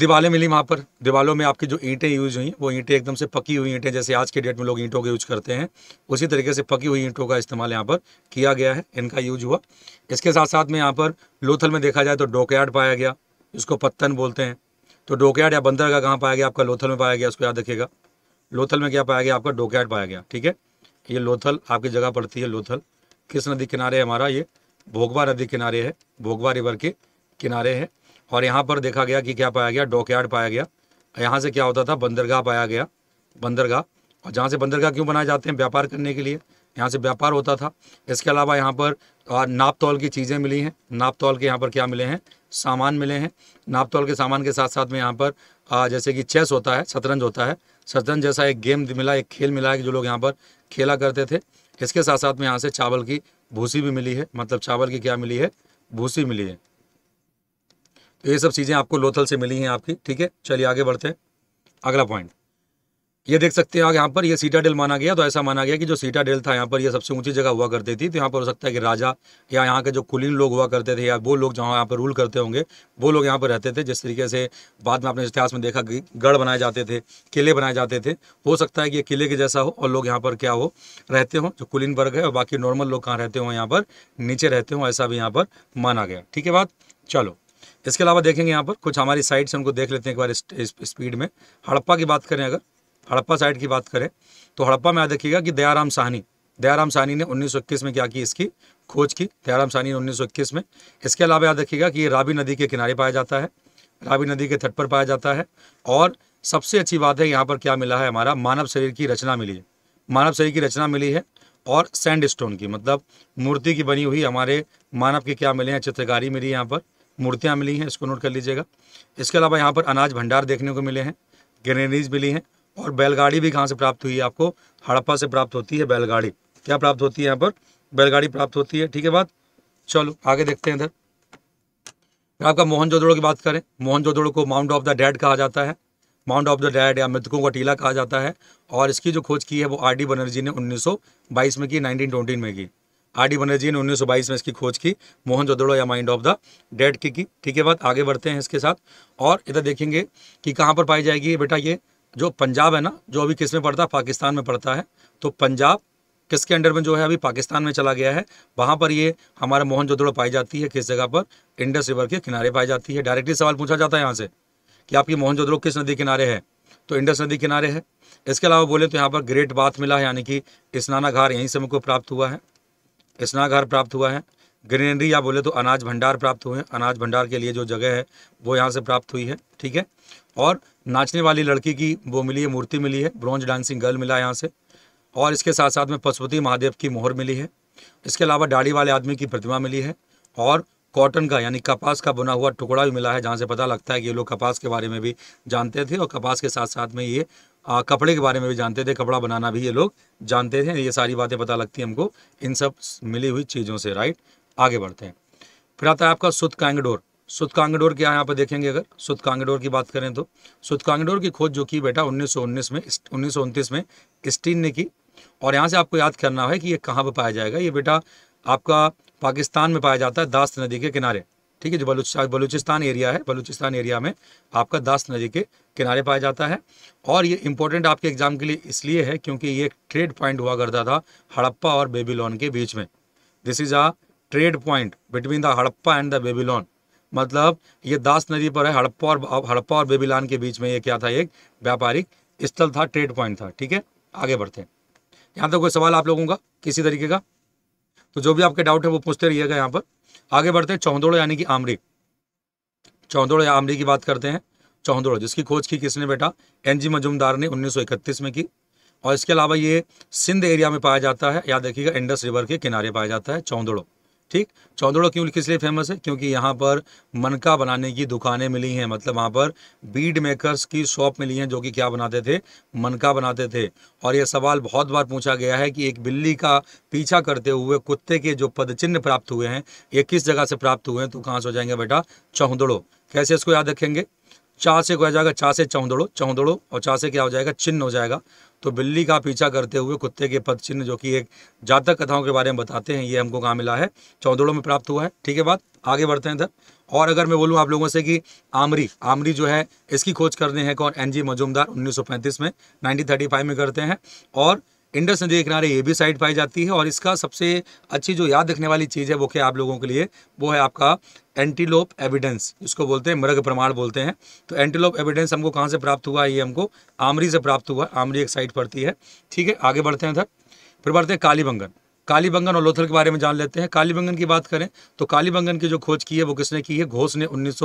दीवालें मिली वहाँ पर दीवालों में आपकी जो ईंटें यूज हुई वो ईंटें एकदम से पकी हुई ईंटें जैसे आज के डेट में लोग ईंटों का यूज करते हैं उसी तरीके से पकी हुई ईंटों का इस्तेमाल यहाँ पर किया गया है इनका यूज हुआ इसके साथ साथ में यहाँ पर लोथल में देखा जाए तो डोकयार्ड पाया गया इसको पत्तन बोलते हैं तो डोकयार्ड या बंदर का कहाँ पाया गया आपका लोथल में पाया गया उसको याद रखिएगा लोथल में क्या पाया गया आपका डोकयार्ड पाया गया ठीक है ये लोथल आपकी जगह पड़ती है लोथल किस नदी किनारे हमारा ये भोगवा नदी किनारे है भोगवा रिवर के किनारे है और यहाँ पर देखा गया कि क्या पाया गया डोकयार्ड पाया गया यहाँ से क्या होता था बंदरगाह पाया गया बंदरगाह और जहाँ से बंदरगाह क्यों बनाए जाते हैं व्यापार करने के लिए यहाँ से व्यापार होता था इसके अलावा यहाँ पर और नापतौल की चीज़ें मिली हैं नापतौल के यहाँ पर क्या मिले हैं सामान मिले हैं नापतौल के सामान के साथ साथ में यहाँ पर जैसे कि चेस होता है शतरंज होता है शतरंज जैसा एक गेम मिला एक खेल मिला है कि जो लोग यहाँ पर खेला करते थे इसके साथ साथ में यहाँ से चावल की भूसी भी मिली है मतलब चावल की क्या मिली है भूसी मिली है तो ये सब चीज़ें आपको लोथल से मिली हैं आपकी ठीक है चलिए आगे बढ़ते हैं अगला पॉइंट ये देख सकते हैं यहाँ पर ये सीटा डेल माना गया तो ऐसा माना गया कि जो सीटा डेल था यहाँ पर ये सबसे ऊंची जगह हुआ करती थी तो यहाँ पर हो सकता है कि राजा या यहाँ के जो कुलीन लोग हुआ करते थे या वो लोग जहाँ यहाँ पर रूल करते होंगे वो लोग यहाँ पर रहते थे जिस तरीके से बाद में आपने इतिहास में देखा कि गढ़ बनाए जाते थे किले बनाए जाते थे हो सकता है कि ये किले के जैसा हो और लोग यहाँ पर क्या हो रहते हों जो कुलीन वर्ग है और बाकी नॉर्मल लोग कहाँ रहते हों यहाँ पर नीचे रहते हों ऐसा भी यहाँ पर माना गया ठीक है बात चलो इसके अलावा देखेंगे यहाँ पर कुछ हमारी साइड से उनको देख लेते हैं एक बार स्पीड में हड़प्पा की बात करें अगर हड़प्पा साइड की बात करें तो हड़प्पा में याद रखिएगा कि दयाराम साहनी दयाराम साहनी ने 1921 में क्या की इसकी खोज की दयाराम साहनी ने 1921 में इसके अलावा याद रखिएगा कि ये रावी नदी के किनारे पाया जाता है रावी नदी के तट पर पाया जाता है और सबसे अच्छी बात है यहाँ पर क्या मिला है हमारा मानव शरीर की रचना मिली है मानव शरीर की रचना मिली है और सैंड स्टोन की मतलब मूर्ति की बनी हुई हमारे मानव के क्या मिले हैं चित्रकारी मिली है यहाँ पर मूर्तियाँ मिली हैं इसको नोट कर लीजिएगा इसके अलावा यहाँ पर अनाज भंडार देखने को मिले हैं ग्रेनरीज मिली हैं और बैलगाड़ी भी कहाँ से प्राप्त हुई है आपको हड़प्पा से प्राप्त होती है बैलगाड़ी क्या प्राप्त होती है यहाँ पर बैलगाड़ी प्राप्त होती है ठीक है बात चलो आगे देखते हैं इधर आपका मोहन की बात करें मोहन को माउंट ऑफ द डेड कहा जाता है माउंट ऑफ द डेड या मृतकों का टीला कहा जाता है और इसकी जो खोज की है वो आर डी बनर्जी ने 1922 में की 1914 में की आर डी बनर्जी ने 1922 में इसकी खोज की मोहन जोदड़ो या माइंड ऑफ द डेड की की ठीक है बात आगे बढ़ते हैं इसके साथ और इधर देखेंगे कि कहाँ पर पाई जाएगी बेटा ये जो पंजाब है ना जो अभी किस में पड़ता है पाकिस्तान में पड़ता है तो पंजाब किसके अंडर में जो है अभी पाकिस्तान में चला गया है वहाँ पर ये हमारे मोहन जोदड़ो पाई जाती है किस जगह पर इंडस रिवर के किनारे पाई जाती है डायरेक्टली सवाल पूछा जाता है यहाँ से कि आपकी मोहन जोदड़ो किस नदी किनारे है तो इंडस नदी किनारे है इसके अलावा बोले तो यहाँ पर ग्रेट बाथ मिला है यानी कि स्नानाघार यहीं से मुझको प्राप्त हुआ है स्नानाघार प्राप्त हुआ है ग्रीनरी या बोले तो अनाज भंडार प्राप्त हुए हैं अनाज भंडार के लिए जो जगह है वो यहाँ से प्राप्त हुई है ठीक है और नाचने वाली लड़की की वो मिली है मूर्ति मिली है ब्रॉन्ज डांसिंग गर्ल मिला यहाँ से और इसके साथ साथ में पशुपति महादेव की मोहर मिली है इसके अलावा दाढ़ी वाले आदमी की प्रतिमा मिली है और कॉटन का यानी कपास का बुना हुआ टुकड़ा भी मिला है जहाँ से पता लगता है कि ये लोग कपास के बारे में भी जानते थे और कपास के साथ साथ में ये आ, कपड़े के बारे में भी जानते थे कपड़ा बनाना भी ये लोग जानते थे ये सारी बातें पता लगती हैं हमको इन सब मिली हुई चीज़ों से राइट आगे बढ़ते हैं फिर आता है आपका सुत कांगडोर सुत कांगडोर क्या यहाँ पर देखेंगे अगर सुध कांगडोर की बात करें तो सुध कांगडोर की खोज जो की बेटा उन्नीस में उन्नीस में स्टीन ने की और यहाँ से आपको याद करना है कि ये कहाँ पर पाया जाएगा ये बेटा आपका पाकिस्तान में पाया जाता है दास नदी के किनारे ठीक है जो बलूच बलूचिस्तान एरिया है बलूचिस्तान एरिया में आपका दास नदी के किनारे पाया जाता है और ये इंपॉर्टेंट आपके एग्जाम के लिए इसलिए है क्योंकि ये ट्रेड पॉइंट हुआ करता था हड़प्पा और बेबीलोन के बीच में this is a trade point between the Harappa and the Babylon मतलब ये दास नदी पर है हड़प्पा और हड़प्पा और बेबीलान के बीच में ये क्या था एक व्यापारिक स्थल था ट्रेड पॉइंट था ठीक है आगे बढ़ते हैं यहाँ तक तो कोई सवाल आप लोगों का किसी तरीके का तो जो भी आपके डाउट है वो पूछते रहिएगा यहाँ पर आगे बढ़ते हैं चौंदोड़ो यानी कि आमरी चौंदोड़ो या आमरी की बात करते हैं चौंदोड़ो जिसकी खोज की किसने बेटा एन जी मजुमदार ने उन्नीस में की और इसके अलावा ये सिंध एरिया में पाया जाता है याद रखिएगा इंडस रिवर के किनारे पाया जाता है चौंदोड़ो ठीक चौंदड़ा क्यों लिए फेमस है क्योंकि यहाँ पर मनका बनाने की दुकानें मिली हैं मतलब वहाँ पर बीड मेकर्स की शॉप मिली हैं जो कि क्या बनाते थे मनका बनाते थे और यह सवाल बहुत बार पूछा गया है कि एक बिल्ली का पीछा करते हुए कुत्ते के जो पदचिन्ह प्राप्त हुए हैं ये किस जगह से प्राप्त हुए हैं तो कहाँ से हो जाएंगे बेटा चौंदड़ो कैसे इसको याद रखेंगे चा से कहा जाएगा चा से चौंदड़ो चौंदड़ो और चा से क्या हो जाएगा चिन्ह हो जाएगा तो बिल्ली का पीछा करते हुए कुत्ते के पद चिन्ह जो कि एक जातक कथाओं के बारे में बताते हैं ये हमको कहाँ मिला है चौदड़ों में प्राप्त हुआ है ठीक है बात आगे बढ़ते हैं इधर और अगर मैं बोलूँ आप लोगों से कि आमरी आमरी जो है इसकी खोज करने हैं कौन एन जी मजूमदार 1935 में नाइनटीन में करते हैं और इंडस नदी के किनारे ये भी साइड पाई जाती है और इसका सबसे अच्छी जो याद रखने वाली चीज़ है वो क्या आप लोगों के लिए वो है आपका एंटीलोप एविडेंस इसको बोलते हैं मृग प्रमाण बोलते हैं तो एंटीलोप एविडेंस हमको कहाँ से प्राप्त हुआ ये हमको आमरी से प्राप्त हुआ आमरी एक साइट पड़ती है ठीक है आगे बढ़ते हैं उधर फिर बढ़ते हैं कालीबंगन कालीबंगन और लोथल के बारे में जान लेते हैं कालीबंगन की बात करें तो कालीबंगन की जो खोज की है वो किसने की है घोष ने उन्नीस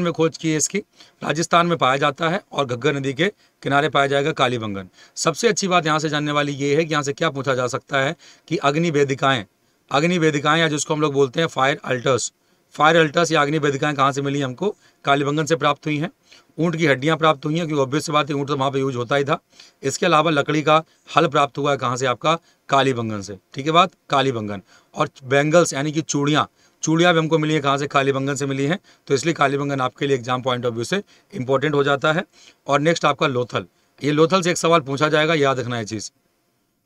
में खोज की है इसकी राजस्थान में पाया जाता है और घग्गर नदी के किनारे पाया जाएगा कालीबंगन सबसे अच्छी बात यहाँ से जानने वाली ये है कि यहाँ से क्या पूछा जा सकता है कि अग्निवेदिकाएँ अग्निवेदिकाएँ या जिसको हम लोग बोलते हैं फायर अल्टर्स फायर अल्टस या आग्नि वेदिकाएँ कहाँ से मिली हमको कालीबंगन से प्राप्त हुई हैं ऊँट की हड्डियाँ प्राप्त हुई हैं क्योंकि ऑब्वियस बात है ऊँट तो वहाँ पर यूज होता ही था इसके अलावा लकड़ी का हल प्राप्त हुआ है कहाँ से आपका कालीबंगन से ठीक है बात कालीबंगन और बैंगल्स यानी कि चूड़ियाँ चूड़ियाँ भी हमको मिली है कहाँ से कालीबंगन से मिली हैं तो इसलिए कालीबंगन आपके लिए एग्जाम पॉइंट ऑफ व्यू से इंपॉर्टेंट हो जाता है और नेक्स्ट आपका लोथल ये लोथल से एक सवाल पूछा जाएगा याद रखना है चीज़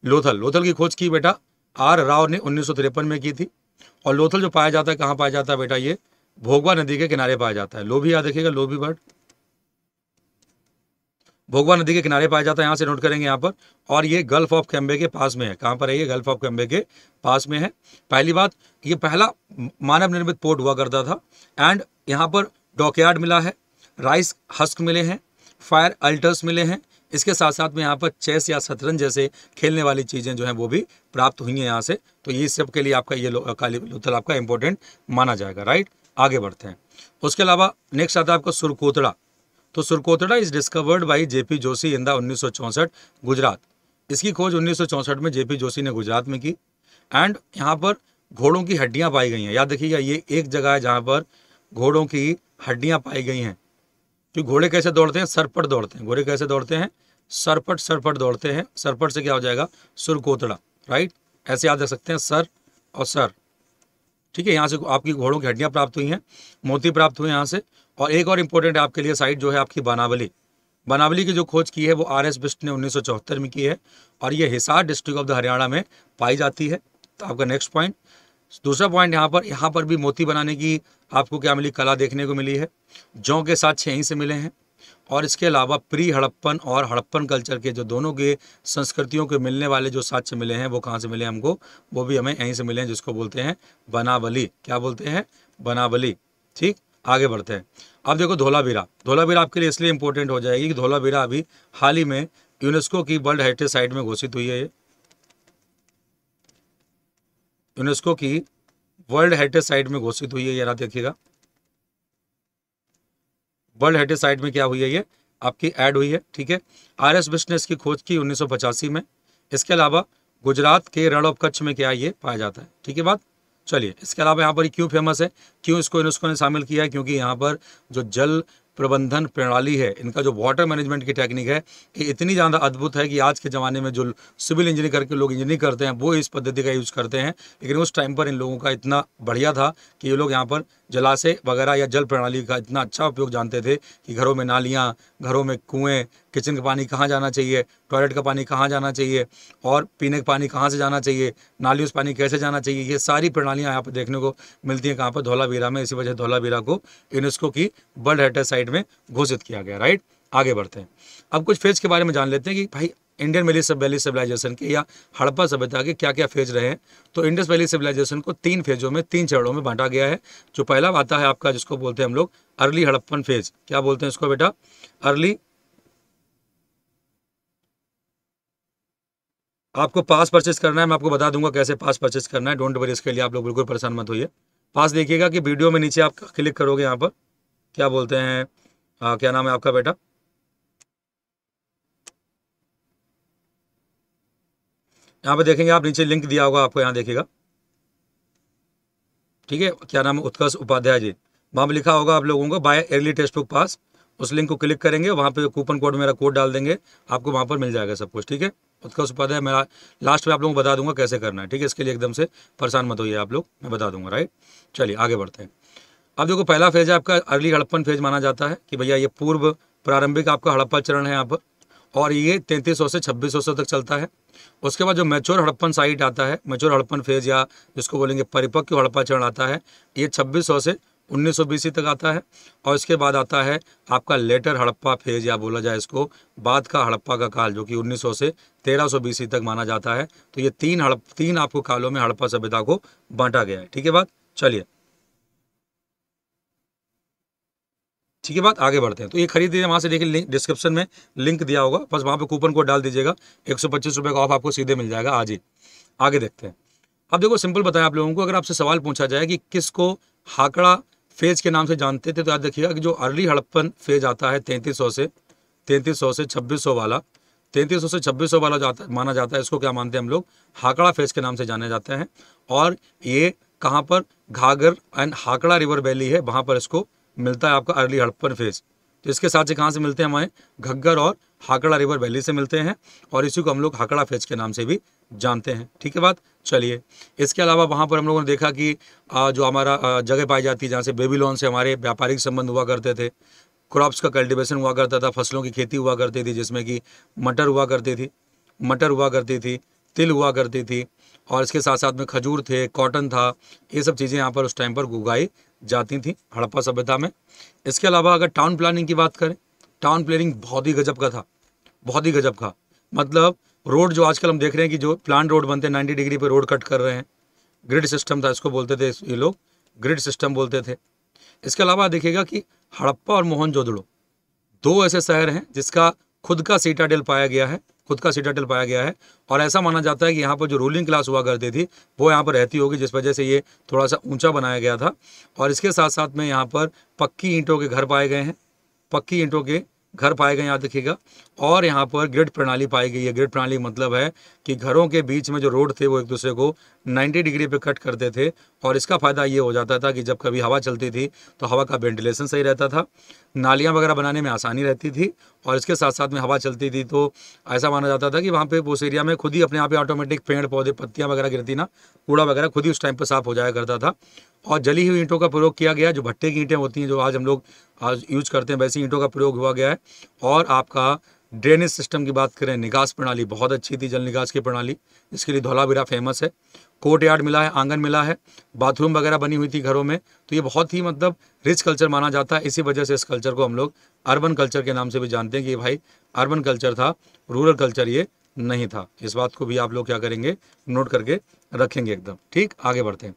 लोथल लोथल की खोज की बेटा आर राव ने उन्नीस में की थी और लोथल जो पाया जाता है कहाँ पाया जाता है बेटा ये भोगवा नदी के किनारे पाया जाता है लोभी यहाँ देखिएगा लोभी बर्ड भोगवा नदी के किनारे पाया जाता है यहाँ से नोट करेंगे यहाँ पर और ये गल्फ ऑफ कैम्बे के पास में है कहाँ पर है ये गल्फ ऑफ कैम्बे के पास में है पहली बात ये पहला मानव निर्मित पोर्ट हुआ करता था एंड यहाँ पर डॉकयार्ड मिला है राइस हस्क मिले हैं फायर अल्टर्स मिले हैं इसके साथ साथ में यहाँ पर चेस या शतरंज जैसे खेलने वाली चीज़ें जो हैं वो भी प्राप्त हुई हैं यहाँ से तो ये सब के लिए आपका ये काली आपका इंपॉर्टेंट माना जाएगा राइट आगे बढ़ते हैं उसके अलावा नेक्स्ट आता है आपका सुरकोतड़ा तो Surkotada is discovered by P Joshi in the उन्नीस गुजरात इसकी खोज उन्नीस में जेपी जोशी ने गुजरात में की एंड यहाँ पर घोड़ों की हड्डियाँ पाई गई हैं याद रखिएगा ये एक जगह है जहाँ पर घोड़ों की हड्डियाँ पाई गई हैं क्योंकि घोड़े कैसे दौड़ते हैं सर पर दौड़ते हैं घोड़े कैसे दौड़ते हैं सरपट सरपट दौड़ते हैं सरपट से क्या हो जाएगा सुरकोतड़ा राइट ऐसे याद रख सकते हैं सर और सर ठीक है यहाँ से आपकी घोड़ों की हड्डियाँ प्राप्त हुई हैं मोती प्राप्त हुए यहाँ से और एक और इम्पोर्टेंट आपके लिए साइट जो है आपकी बनावली बनावली की जो खोज की है वो आर एस बिस्ट ने उन्नीस में की है और ये Hisar district of the Haryana में पाई जाती है तो आपका नेक्स्ट पॉइंट दूसरा पॉइंट यहाँ पर यहाँ पर भी मोती बनाने की आपको क्या मिली कला देखने को मिली है जौ के साथ छह से मिले हैं और इसके अलावा प्री हड़प्पन और हड़प्पन कल्चर के जो दोनों के संस्कृतियों के मिलने वाले जो साक्ष्य मिले हैं वो कहाँ से मिले हैं हमको वो भी हमें यहीं से मिले हैं जिसको बोलते हैं बनावली क्या बोलते हैं बनावली ठीक आगे बढ़ते हैं अब देखो धोलावीरा धोलावीरा आपके लिए इसलिए इंपॉर्टेंट हो जाएगी कि धोलावीरा अभी हाल ही में यूनेस्को की वर्ल्ड हेरिटेज साइट में घोषित हुई है ये यूनेस्को की वर्ल्ड हेरिटेज साइट में घोषित हुई है ये याद देखिएगा वर्ल्ड हेरिटेज साइट में क्या हुई है ये आपकी ऐड हुई है ठीक है आर एस बिष्ट ने इसकी खोज की उन्नीस में इसके अलावा गुजरात के रण ऑफ कच्छ में क्या ये पाया जाता है ठीक है बात चलिए इसके अलावा यहाँ पर क्यों फेमस है क्यों इसको यूनेस्को ने शामिल किया है क्योंकि यहाँ पर जो जल प्रबंधन प्रणाली है इनका जो वाटर मैनेजमेंट की टेक्निक है ये इतनी ज़्यादा अद्भुत है कि आज के ज़माने में जो सिविल इंजीनियर करके लोग इंजीनियर करते हैं वो इस पद्धति का यूज़ करते हैं लेकिन उस टाइम पर इन लोगों का इतना बढ़िया था कि ये लोग यहाँ पर जलाशय वगैरह या जल प्रणाली का इतना अच्छा उपयोग जानते थे कि घरों में नालियाँ घरों में कुएँ किचन का पानी कहाँ जाना चाहिए टॉयलेट का पानी कहाँ जाना चाहिए और पीने का पानी कहाँ से जाना चाहिए नालियों से पानी कैसे जाना चाहिए ये सारी प्रणालियाँ यहाँ पर देखने को मिलती हैं कहाँ पर धौलावीरा में इसी वजह धौलावीरा को यूनेस्को की वर्ल्ड हेरिटेज साइट में घोषित किया गया राइट आगे बढ़ते हैं अब कुछ फेज के बारे में जान लेते हैं कि भाई इंडियन वैली सब वैली सिविलाइजेशन के या हड़प्पा सभ्यता के क्या क्या फेज रहे हैं तो इंडस वैली सिविलाइजेशन को तीन फेजों में तीन चरणों में बांटा गया है जो पहला आता है आपका जिसको बोलते हैं हम लोग अर्ली हड़प्पन फेज क्या बोलते हैं इसको बेटा अर्ली आपको पास परचेस करना है मैं आपको बता दूंगा कैसे पास परचेस करना है डोंट वरी इसके लिए आप लोग बिल्कुल परेशान मत होइए पास देखिएगा कि वीडियो में नीचे आप क्लिक करोगे यहाँ पर क्या बोलते हैं आ, क्या नाम है आपका बेटा यहाँ पे देखेंगे आप नीचे लिंक दिया होगा आपको यहाँ देखेगा ठीक है क्या नाम है उत्कर्ष उपाध्याय जी वहाँ पर लिखा होगा आप लोगों को buy early Testbook pass उस लिंक को क्लिक करेंगे वहाँ पे कूपन कोड मेरा कोड डाल देंगे आपको वहाँ पर मिल जाएगा सब कुछ ठीक है उत्कर्ष उपाध्याय मेरा लास्ट में आप लोगों को बता दूंगा कैसे करना है ठीक है इसके लिए एकदम से परेशान मत होइए आप लोग मैं बता दूंगा राइट चलिए आगे बढ़ते हैं अब देखो पहला फेज है आपका अर्ली हड़प्पन फेज माना जाता है कि भैया ये पूर्व प्रारंभिक आपका हड़प्पा चरण है यहाँ पर और ये 3300 से 2600 तक चलता है उसके बाद जो मेच्योर हड़प्पन साइट आता है मेच्योर हड़प्पन फेज या जिसको बोलेंगे परिपक्व हड़प्पा चरण आता है ये 2600 से बीस तक आता है और इसके बाद आता है आपका लेटर हड़प्पा फेज या बोला जाए इसको बाद का हड़प्पा का काल जो कि 1900 से 1300 बीस तक माना जाता है तो ये तीन हड़प तीन आपको कालों में हड़प्पा सभ्यता को बांटा गया है ठीक है बात चलिए ठीक है बात आगे बढ़ते हैं तो ये खरीद दीजिए वहाँ से देखिए लिंक डिस्क्रिप्शन में लिंक दिया होगा बस वहाँ पे कूपन कोड डाल दीजिएगा एक सौ पच्चीस रुपये का ऑफ आपको सीधे मिल जाएगा आज ही आगे देखते हैं अब देखो सिंपल बताया आप लोगों को अगर आपसे सवाल पूछा जाए कि किसको हाकड़ा फेज के नाम से जानते थे तो याद देखिएगा कि जो अर्ली हड़प्पन फेज आता है तैंतीस से तैंतीस से छब्बीस वाला तैंतीस से छब्बीस वाला जाता माना जाता है इसको क्या मानते हैं हम लोग हाकड़ा फेज के नाम से जाने जाते हैं और ये कहाँ पर Ghaggar and Hakra river valley है वहाँ पर इसको मिलता है आपका अर्ली हड़प्पन फेज तो इसके साथ से कहाँ से मिलते हैं हमारे घग्गर और हाकड़ा रिवर वैली से मिलते हैं और इसी को हम लोग हाकड़ा फेज के नाम से भी जानते हैं ठीक है बात चलिए इसके अलावा वहाँ पर हम लोगों ने देखा कि जो हमारा जगह पाई जाती है जहाँ से बेबीलोन से हमारे व्यापारिक संबंध हुआ करते थे क्रॉप्स का कल्टिवेशन हुआ करता था फसलों की खेती हुआ करती थी जिसमें कि मटर हुआ करती थी मटर हुआ करती थी तिल हुआ करती थी और इसके साथ साथ में खजूर थे कॉटन था ये सब चीज़ें यहाँ पर उस टाइम पर उगाई जाती थी हड़प्पा सभ्यता में इसके अलावा अगर टाउन प्लानिंग की बात करें टाउन प्लानिंग बहुत ही गजब का था बहुत ही गजब का मतलब रोड जो आजकल हम देख रहे हैं कि जो प्लान रोड बनते हैं नाइन्टी डिग्री पर रोड कट कर रहे हैं ग्रिड सिस्टम था इसको बोलते थे ये लोग ग्रिड सिस्टम बोलते थे इसके अलावा देखिएगा कि हड़प्पा और मोहनजोदड़ो दो ऐसे शहर हैं जिसका खुद का सीटाडेल पाया गया है खुद का टल पाया गया है और ऐसा माना जाता है कि यहाँ पर जो रूलिंग क्लास हुआ करती थी वो यहाँ पर रहती होगी जिस वजह से ये थोड़ा सा ऊंचा बनाया गया था और इसके साथ साथ में यहाँ पर पक्की ईंटों के घर पाए गए हैं पक्की ईंटों के घर पाए गए यहाँ देखिएगा और यहाँ पर ग्रिड प्रणाली पाई गई है ग्रिड प्रणाली मतलब है कि घरों के बीच में जो रोड थे वो एक दूसरे को 90 डिग्री पे कट करते थे और इसका फ़ायदा ये हो जाता था कि जब कभी हवा चलती थी तो हवा का वेंटिलेशन सही रहता था नालियाँ वगैरह बनाने में आसानी रहती थी और इसके साथ साथ में हवा चलती थी तो ऐसा माना जाता था कि वहाँ पर उस एरिया में खुद ही अपने आप ही ऑटोमेटिक पेड़ पौधे पत्तियाँ वगैरह गिरती ना कूड़ा वगैरह खुद ही उस टाइम पर साफ हो जाया करता था और जली हुई ईंटों का प्रयोग किया गया जो भट्टे की ईंटें होती हैं जो आज हम लोग आज यूज करते हैं वैसी ईंटों का प्रयोग हुआ गया है और आपका ड्रेनेज सिस्टम की बात करें निकास प्रणाली बहुत अच्छी थी जल निकास की प्रणाली इसके लिए धौलावीरा फेमस है कोर्ट यार्ड मिला है आंगन मिला है बाथरूम वगैरह बनी हुई थी घरों में तो ये बहुत ही मतलब रिच कल्चर माना जाता है इसी वजह से इस कल्चर को हम लोग अर्बन कल्चर के नाम से भी जानते हैं कि भाई अर्बन कल्चर था रूरल कल्चर ये नहीं था इस बात को भी आप लोग क्या करेंगे नोट करके रखेंगे एकदम ठीक आगे बढ़ते हैं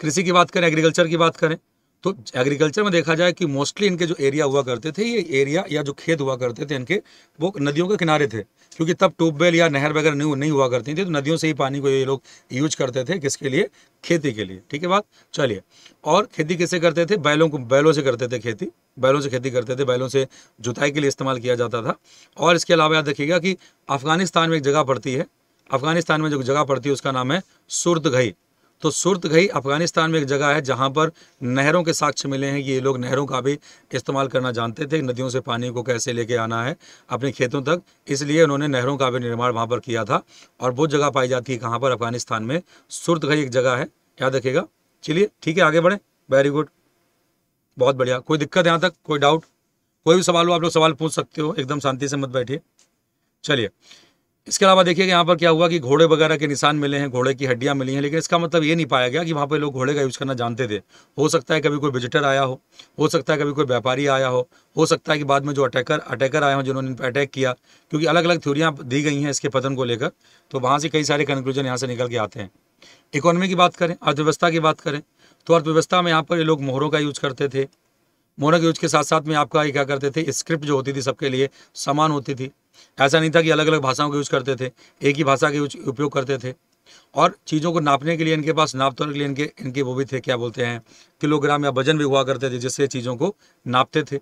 कृषि की बात करें एग्रीकल्चर की बात करें तो एग्रीकल्चर में देखा जाए कि मोस्टली इनके जो एरिया हुआ करते थे ये एरिया या जो खेत हुआ करते थे इनके वो नदियों के किनारे थे क्योंकि तब ट्यूबवेल या नहर वगैरह नहीं नहीं हुआ करती थी तो नदियों से ही पानी को ये लोग यूज करते थे किसके लिए खेती के लिए ठीक है बात चलिए और खेती किससे करते थे बैलों को बैलों से करते थे खेती बैलों से खेती करते थे बैलों से जुताई के लिए इस्तेमाल किया जाता था और इसके अलावा याद रखिएगा कि अफगानिस्तान में एक जगह पड़ती है अफगानिस्तान में जो जगह पड़ती है उसका नाम है सुरदघई घई तो सुरत घई अफगानिस्तान में एक जगह है जहाँ पर नहरों के साक्ष्य मिले हैं ये लोग नहरों का भी इस्तेमाल करना जानते थे नदियों से पानी को कैसे लेके आना है अपने खेतों तक इसलिए उन्होंने नहरों का भी निर्माण वहाँ पर किया था और वो जगह पाई जाती है कहाँ पर अफगानिस्तान में सुरत घई एक जगह है याद रखेगा चलिए ठीक है आगे बढ़ें वेरी गुड बहुत बढ़िया कोई दिक्कत यहाँ तक कोई डाउट कोई भी सवाल हो आप लोग सवाल पूछ सकते हो एकदम शांति से मत बैठिए चलिए इसके अलावा देखिए यहाँ पर क्या हुआ कि घोड़े वगैरह के निशान मिले हैं घोड़े की हड्डियाँ मिली हैं लेकिन इसका मतलब ये नहीं पाया गया कि वहाँ पे लोग घोड़े का यूज़ करना जानते थे हो सकता है कभी कोई विजिटर आया हो हो सकता है कभी कोई व्यापारी आया हो हो सकता है कि बाद में जो अटैकर अटैकर आए हों जिन्होंने इन पर अटैक किया क्योंकि अलग अलग थ्योरियाँ दी गई हैं इसके पतन को लेकर तो वहाँ से कई सारे कंक्लूजन यहाँ से निकल के आते हैं इकोनॉमी की बात करें अर्थव्यवस्था की बात करें तो अर्थव्यवस्था में यहाँ पर ये लोग मोहरों का यूज करते थे मोहरों के यूज के साथ साथ में आपका ये क्या करते थे स्क्रिप्ट जो होती थी सबके लिए समान होती थी ऐसा नहीं था कि अलग अलग भाषाओं का यूज़ करते थे एक ही भाषा के उपयोग करते थे और चीज़ों को नापने के लिए इनके पास नाप के लिए इनके इनके वो भी थे क्या बोलते हैं किलोग्राम या वजन भी हुआ करते थे जिससे चीज़ों को नापते थे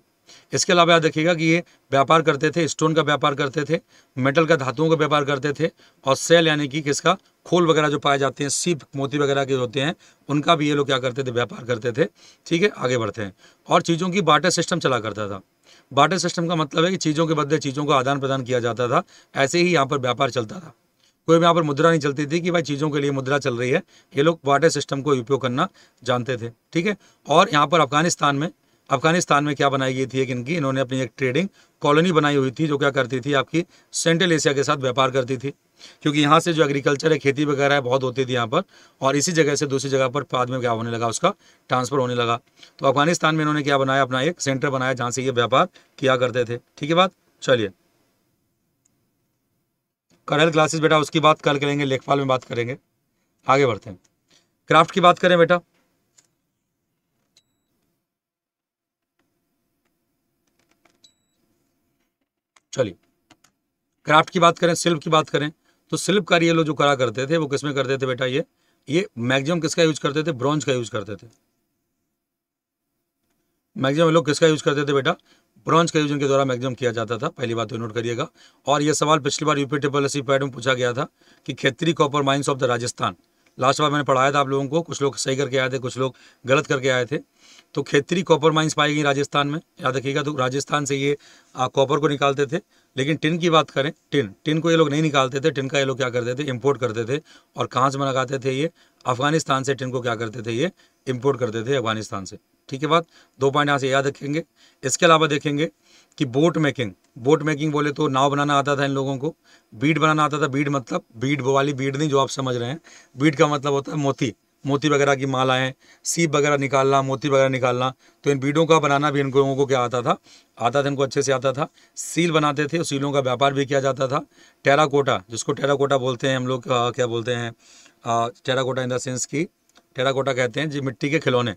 इसके अलावा आप देखिएगा कि ये व्यापार करते थे स्टोन का व्यापार करते थे मेटल का धातुओं का व्यापार करते थे और सेल यानी कि किसका खोल वगैरह जो पाए जाते हैं सीप मोती वगैरह के होते हैं उनका भी ये लोग क्या करते थे व्यापार करते थे ठीक है आगे बढ़ते हैं और चीज़ों की बाटर सिस्टम चला करता था बाटर सिस्टम का मतलब है कि चीज़ों के बदले चीज़ों का आदान प्रदान किया जाता था ऐसे ही यहाँ पर व्यापार चलता था कोई भी यहाँ पर मुद्रा नहीं चलती थी कि भाई चीज़ों के लिए मुद्रा चल रही है ये लोग बाटर सिस्टम को उपयोग करना जानते थे ठीक है और यहाँ पर अफगानिस्तान में अफगानिस्तान में क्या बनाई गई थी एक इनकी इन्होंने अपनी एक ट्रेडिंग कॉलोनी बनाई हुई थी जो क्या करती थी आपकी सेंट्रल एशिया के साथ व्यापार करती थी क्योंकि यहाँ से जो एग्रीकल्चर है खेती वगैरह है बहुत होती थी यहाँ पर और इसी जगह से दूसरी जगह पर बाद में क्या होने लगा उसका ट्रांसफ़र होने लगा तो अफगानिस्तान में इन्होंने क्या बनाया अपना एक सेंटर बनाया जहाँ से ये व्यापार किया करते थे ठीक है बात चलिए करहल क्लासेस बेटा उसकी बात कल करेंगे लेखपाल में बात करेंगे आगे बढ़ते हैं क्राफ्ट की बात करें बेटा चलिए क्राफ्ट की बात करें शिल्प की बात करें तो स्लिप ये लोग जो करा करते थे वो किस में करते थे बेटा ये ये मैक्सिमम किसका यूज करते थे ब्रॉन्ज का यूज करते थे मैक्सिमम लोग किसका यूज करते थे बेटा ब्रॉन्ज का यूज के द्वारा मैक्सिमम किया जाता था पहली बात तो नोट करिएगा और यह सवाल पिछली बार यूपी ट्रिपल एस पैड में पूछा गया था कि Khetri copper mines of the Rajasthan last बार मैंने पढ़ाया था आप लोगों को कुछ लोग सही करके आए थे कुछ लोग गलत करके आए थे तो खेतरी कॉपर माइंस पाई गई राजस्थान में याद रखिएगा तो राजस्थान से ये कॉपर को निकालते थे लेकिन टिन की बात करें टिन टिन को ये लोग नहीं निकालते थे टिन का ये लोग क्या करते थे इम्पोर्ट करते थे और कहाँ से मंगाते थे ये अफगानिस्तान से टिन को क्या करते थे ये इम्पोर्ट करते थे अफगानिस्तान से ठीक है बात दो पॉइंट यहाँ से याद रखेंगे इसके अलावा देखेंगे कि बोट मेकिंग बोट मेकिंग बोले तो नाव बनाना आता था इन लोगों को बीड बनाना आता था बीड मतलब बीड वो वाली बीड नहीं जो आप समझ रहे हैं बीड का मतलब होता है मोती मोती वगैरह की मालाएं सीप वगैरह निकालना मोती वगैरह निकालना तो इन बीड़ों का बनाना भी इन लोगों को क्या आता था आता था इनको अच्छे से आता था सील बनाते थे सीलों का व्यापार भी किया जाता था टेराकोटा जिसको टेराकोटा बोलते हैं हम लोग क्या बोलते हैं टेराकोटा इन द सेंस की टेराकोटा कहते हैं जी मिट्टी के खिलौने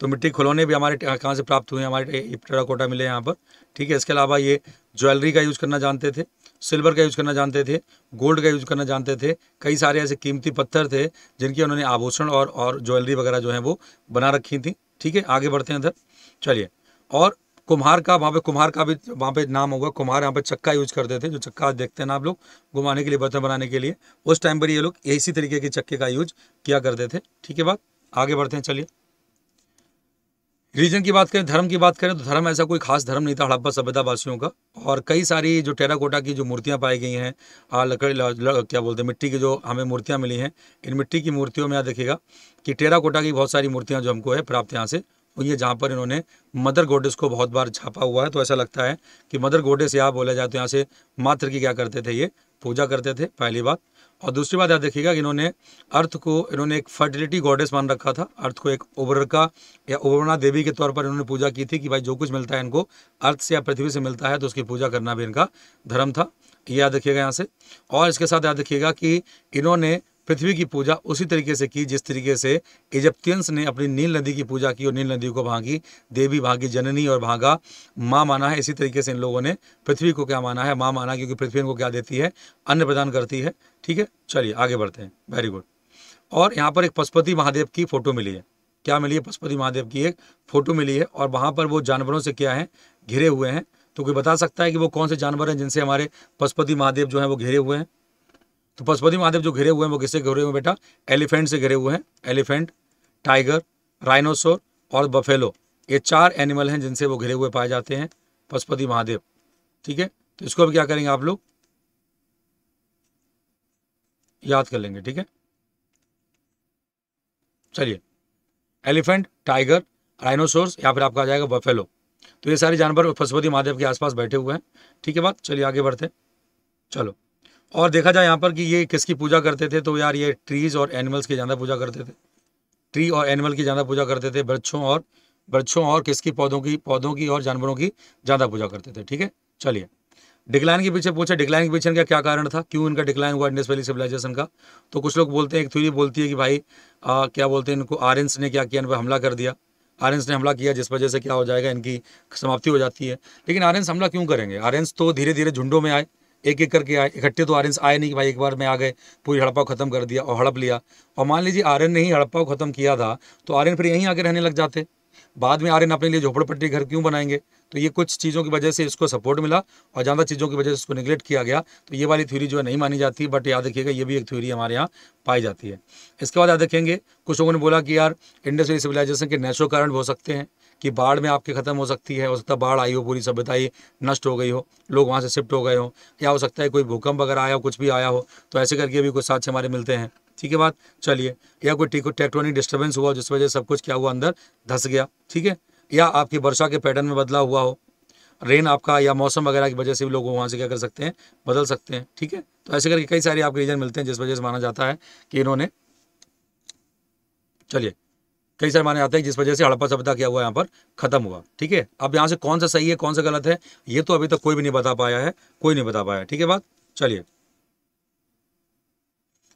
तो मिट्टी खिलौने भी हमारे कहाँ से प्राप्त हुए हमारे टेराकोटा मिले यहाँ पर ठीक है इसके अलावा ये ज्वेलरी का यूज़ करना जानते थे सिल्वर का यूज़ करना जानते थे गोल्ड का यूज़ करना जानते थे कई सारे ऐसे कीमती पत्थर थे जिनकी उन्होंने आभूषण और और ज्वेलरी वगैरह जो है वो बना रखी थी ठीक है आगे बढ़ते हैं इधर चलिए और कुम्हार का वहाँ पे कुम्हार का भी वहाँ पे नाम होगा कुम्हार यहाँ पे चक्का यूज करते थे जो चक्का आज देखते हैं ना आप लोग घुमाने के लिए बर्तन बनाने के लिए उस टाइम पर ये लोग इसी तरीके के चक्के का यूज किया करते थे ठीक है बात आगे बढ़ते हैं चलिए रीजन की बात करें धर्म की बात करें तो धर्म ऐसा कोई खास धर्म नहीं था हड़प्पा सभ्यता वासियों का और कई सारी जो टेराकोटा की जो मूर्तियां पाई गई हैं लकड़ी क्या बोलते हैं मिट्टी की जो हमें मूर्तियां मिली हैं इन मिट्टी की मूर्तियों में आप देखिएगा कि टेराकोटा की बहुत सारी मूर्तियां जो हमको है प्राप्त यहाँ से हुई है जहाँ पर इन्होंने मदर गोडेस को बहुत बार छापा हुआ है तो ऐसा लगता है कि मदर गोडेस यहाँ बोला जाए तो यहाँ से मात्र की क्या करते थे ये पूजा करते थे पहली बात और दूसरी बात याद कि इन्होंने अर्थ को इन्होंने एक फर्टिलिटी गॉडेस मान रखा था अर्थ को एक उबरका या उबरना देवी के तौर पर इन्होंने पूजा की थी कि भाई जो कुछ मिलता है इनको अर्थ से या पृथ्वी से मिलता है तो उसकी पूजा करना भी इनका धर्म था ये याद रखिएगा यहाँ से और इसके साथ याद रखिएगा कि इन्होंने पृथ्वी की पूजा उसी तरीके से की जिस तरीके से इजिप्तियंस ने अपनी नील नदी की पूजा की और नील नदी को भागी देवी भागी जननी और भागा माँ माना है इसी तरीके से इन लोगों ने पृथ्वी को क्या माना है माँ माना क्योंकि पृथ्वी इनको क्या देती है अन्न प्रदान करती है ठीक है चलिए आगे बढ़ते हैं वेरी गुड और यहाँ पर एक पशुपति महादेव की फोटो मिली है क्या मिली है पशुपति महादेव की एक फोटो मिली है और वहाँ पर वो जानवरों से क्या है घिरे हुए हैं तो कोई बता सकता है कि वो कौन से जानवर हैं जिनसे हमारे पशुपति महादेव जो हैं वो घिरे हुए हैं तो पशुपति महादेव जो घिरे हुए हैं वो किससे घिरे हुए बेटा एलिफेंट से घिरे हुए हैं एलिफेंट टाइगर राइनोसोर और बफेलो ये चार एनिमल हैं जिनसे वो घिरे हुए पाए जाते हैं पशुपति महादेव ठीक है तो इसको अब क्या करेंगे आप लोग याद कर लेंगे ठीक है चलिए एलिफेंट टाइगर राइनोसोर्स या फिर आपका आ जाएगा बफेलो तो ये सारे जानवर पशुपति महादेव के आसपास बैठे हुए हैं ठीक है बात चलिए आगे बढ़ते चलो और देखा जाए यहाँ पर कि ये किसकी पूजा करते थे तो यार ये ट्रीज और एनिमल्स की ज़्यादा पूजा करते थे ट्री और एनिमल की ज़्यादा पूजा करते थे वृक्षों और वृक्षों और किसकी पौधों की पौधों की और जानवरों की ज़्यादा पूजा करते थे ठीक है चलिए डिक्लाइन के पीछे पूछा डिक्लाइन के पीछे इनका क्या कारण था क्यों इनका डिक्लाइन हुआ इंडस वैली सिविलाइजेशन का तो कुछ लोग बोलते हैं एक थ्यूरी बोलती है कि भाई आ, क्या बोलते हैं इनको आर्यंस ने क्या किया इन पर हमला कर दिया आर्यंस ने हमला किया जिस वजह से क्या हो जाएगा इनकी समाप्ति हो जाती है लेकिन आर्यंस हमला क्यों करेंगे आर्यंस तो धीरे धीरे झुंडों में आए एक एक करके आए इकट्ठे तो आर्यन आए नहीं कि भाई एक बार में आ गए पूरी हड़प्पा खत्म कर दिया और हड़प लिया और मान लीजिए आर्यन ने ही हड़प्पा को खत्म किया था तो आर्यन फिर यहीं आके रहने लग जाते बाद में आर्यन अपने लिए झोपड़पट्टी घर क्यों बनाएंगे तो ये कुछ चीज़ों की वजह से इसको सपोर्ट मिला और ज़्यादा चीज़ों की वजह से इसको निगलेक्ट किया गया तो ये वाली थ्योरी जो है नहीं मानी जाती बट याद रखिएगा ये भी एक थ्योरी हमारे यहाँ पाई जाती है इसके बाद याद रखेंगे कुछ लोगों ने बोला कि यार इंडस्ट्रियल सिविलाइजेशन के नेचुरल कारण हो सकते हैं कि बाढ़ में आपकी ख़त्म हो सकती है हो सकता है बाढ़ आई हो पूरी सभ्यता ही नष्ट हो गई हो लोग वहाँ से शिफ्ट हो गए हो या हो सकता है कोई भूकंप वगैरह आया हो कुछ भी आया हो तो ऐसे करके भी कुछ साक्ष हमारे मिलते हैं ठीक है बात चलिए या कोई टेक्ट्रॉनिक डिस्टर्बेंस हुआ जिस वजह से सब कुछ क्या हुआ अंदर धस गया ठीक है या आपकी वर्षा के पैटर्न में बदलाव हुआ हो रेन आपका या मौसम वगैरह की वजह से भी लोग वहाँ से क्या कर सकते हैं बदल सकते हैं ठीक है तो ऐसे करके कई सारे आपके रीजन मिलते हैं जिस वजह से माना जाता है कि इन्होंने चलिए कई सारे माने आते हैं जिस वजह से हड़प्पा सभ्यता क्या हुआ यहाँ पर खत्म हुआ ठीक है अब यहाँ से कौन सा सही है कौन सा गलत है ये तो अभी तक कोई भी नहीं बता पाया है कोई नहीं बता पाया ठीक है बात चलिए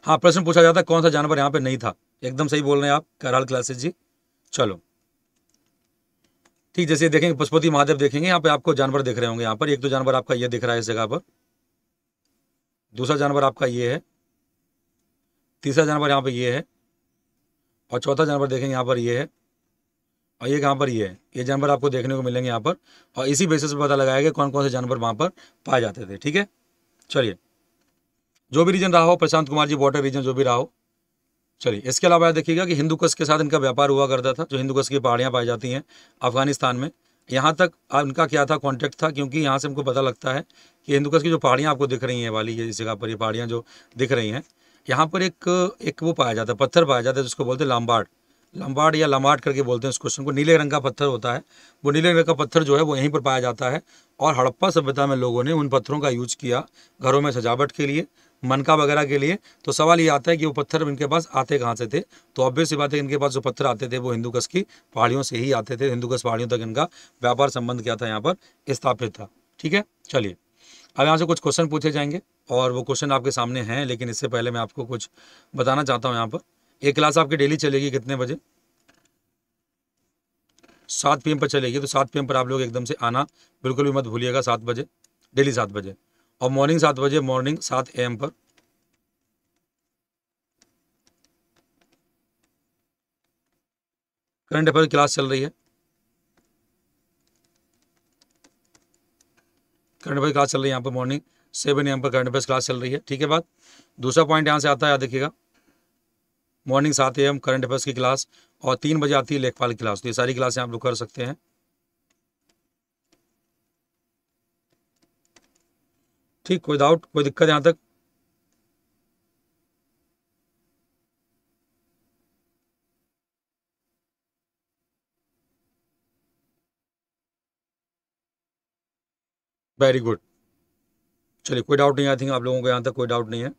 हाँ प्रश्न पूछा जाता है कौन सा जानवर यहाँ पे नहीं था एकदम सही बोल रहे हैं आप कराल क्लासेस जी चलो ठीक जैसे देखेंगे पशुपति महादेव देखेंगे यहाँ पे आपको जानवर दिख रहे होंगे यहाँ पर एक तो जानवर आपका ये दिख रहा है इस जगह पर दूसरा जानवर आपका ये है तीसरा जानवर यहाँ पे ये है और चौथा जानवर देखेंगे यहाँ पर ये है और ये कहाँ पर ये है ये जानवर आपको देखने को मिलेंगे यहाँ पर और इसी बेसिस पर पता लगाया गया कौन कौन से जानवर वहाँ पर पाए जाते थे ठीक है चलिए जो भी रीजन रहा हो प्रशांत कुमार जी बॉर्डर रीजन जो भी रहा हो चलिए इसके अलावा देखिएगा कि हिंदुकश के साथ इनका व्यापार हुआ करता था जो हिंदुकश की पहाड़ियाँ पाई जाती हैं अफगानिस्तान में यहाँ तक इनका क्या था कॉन्टैक्ट था क्योंकि यहाँ से हमको पता लगता है कि हिंदुकश की जो पहाड़ियाँ आपको दिख रही हैं वाली ये जगह पर ये पहाड़ियाँ जो दिख रही हैं यहाँ पर एक एक वो पाया जाता है पत्थर पाया जाता है जिसको बोलते हैं लम्बाड लम्बाड या लम्बाट करके बोलते हैं उस क्वेश्चन को नीले रंग का पत्थर होता है वो नीले रंग का पत्थर जो है वो यहीं पर पाया जाता है और हड़प्पा सभ्यता में लोगों ने उन पत्थरों का यूज किया घरों में सजावट के लिए मनका वगैरह के लिए तो सवाल ये आता है कि वो पत्थर इनके पास आते कहाँ से थे तो ऑब्वियस बात है इनके पास जो पत्थर आते थे वो हिंदूकश की पहाड़ियों से ही आते थे हिंदूकश पहाड़ियों तक इनका व्यापार संबंध क्या था यहाँ पर स्थापित था ठीक है चलिए अब यहाँ से कुछ क्वेश्चन पूछे जाएंगे और वो क्वेश्चन आपके सामने हैं लेकिन इससे पहले मैं आपको कुछ बताना चाहता हूँ यहाँ पर ये क्लास आपकी डेली चलेगी कितने बजे सात पी पर चलेगी तो सात पी पर आप लोग एकदम से आना बिल्कुल भी मत भूलिएगा सात बजे डेली सात बजे और मॉर्निंग सात बजे मॉर्निंग सात ए पर करंट अफेयर क्लास चल रही है करंट अफेयर क्लास चल रही है यहाँ पर मॉर्निंग सेवन एम पर करंट अफेयर क्लास चल रही है ठीक है बात दूसरा पॉइंट यहाँ से आता है याद देखिएगा मॉर्निंग सात एम करंट अफेयर्स की क्लास और तीन बजे आती है लेखपाल की क्लास तो ये सारी क्लासें आप लोग कर सकते हैं ठीक कोई डाउट कोई दिक्कत यहाँ तक वेरी गुड चलिए कोई डाउट नहीं आई थिंक आप लोगों को यहाँ तक कोई डाउट नहीं है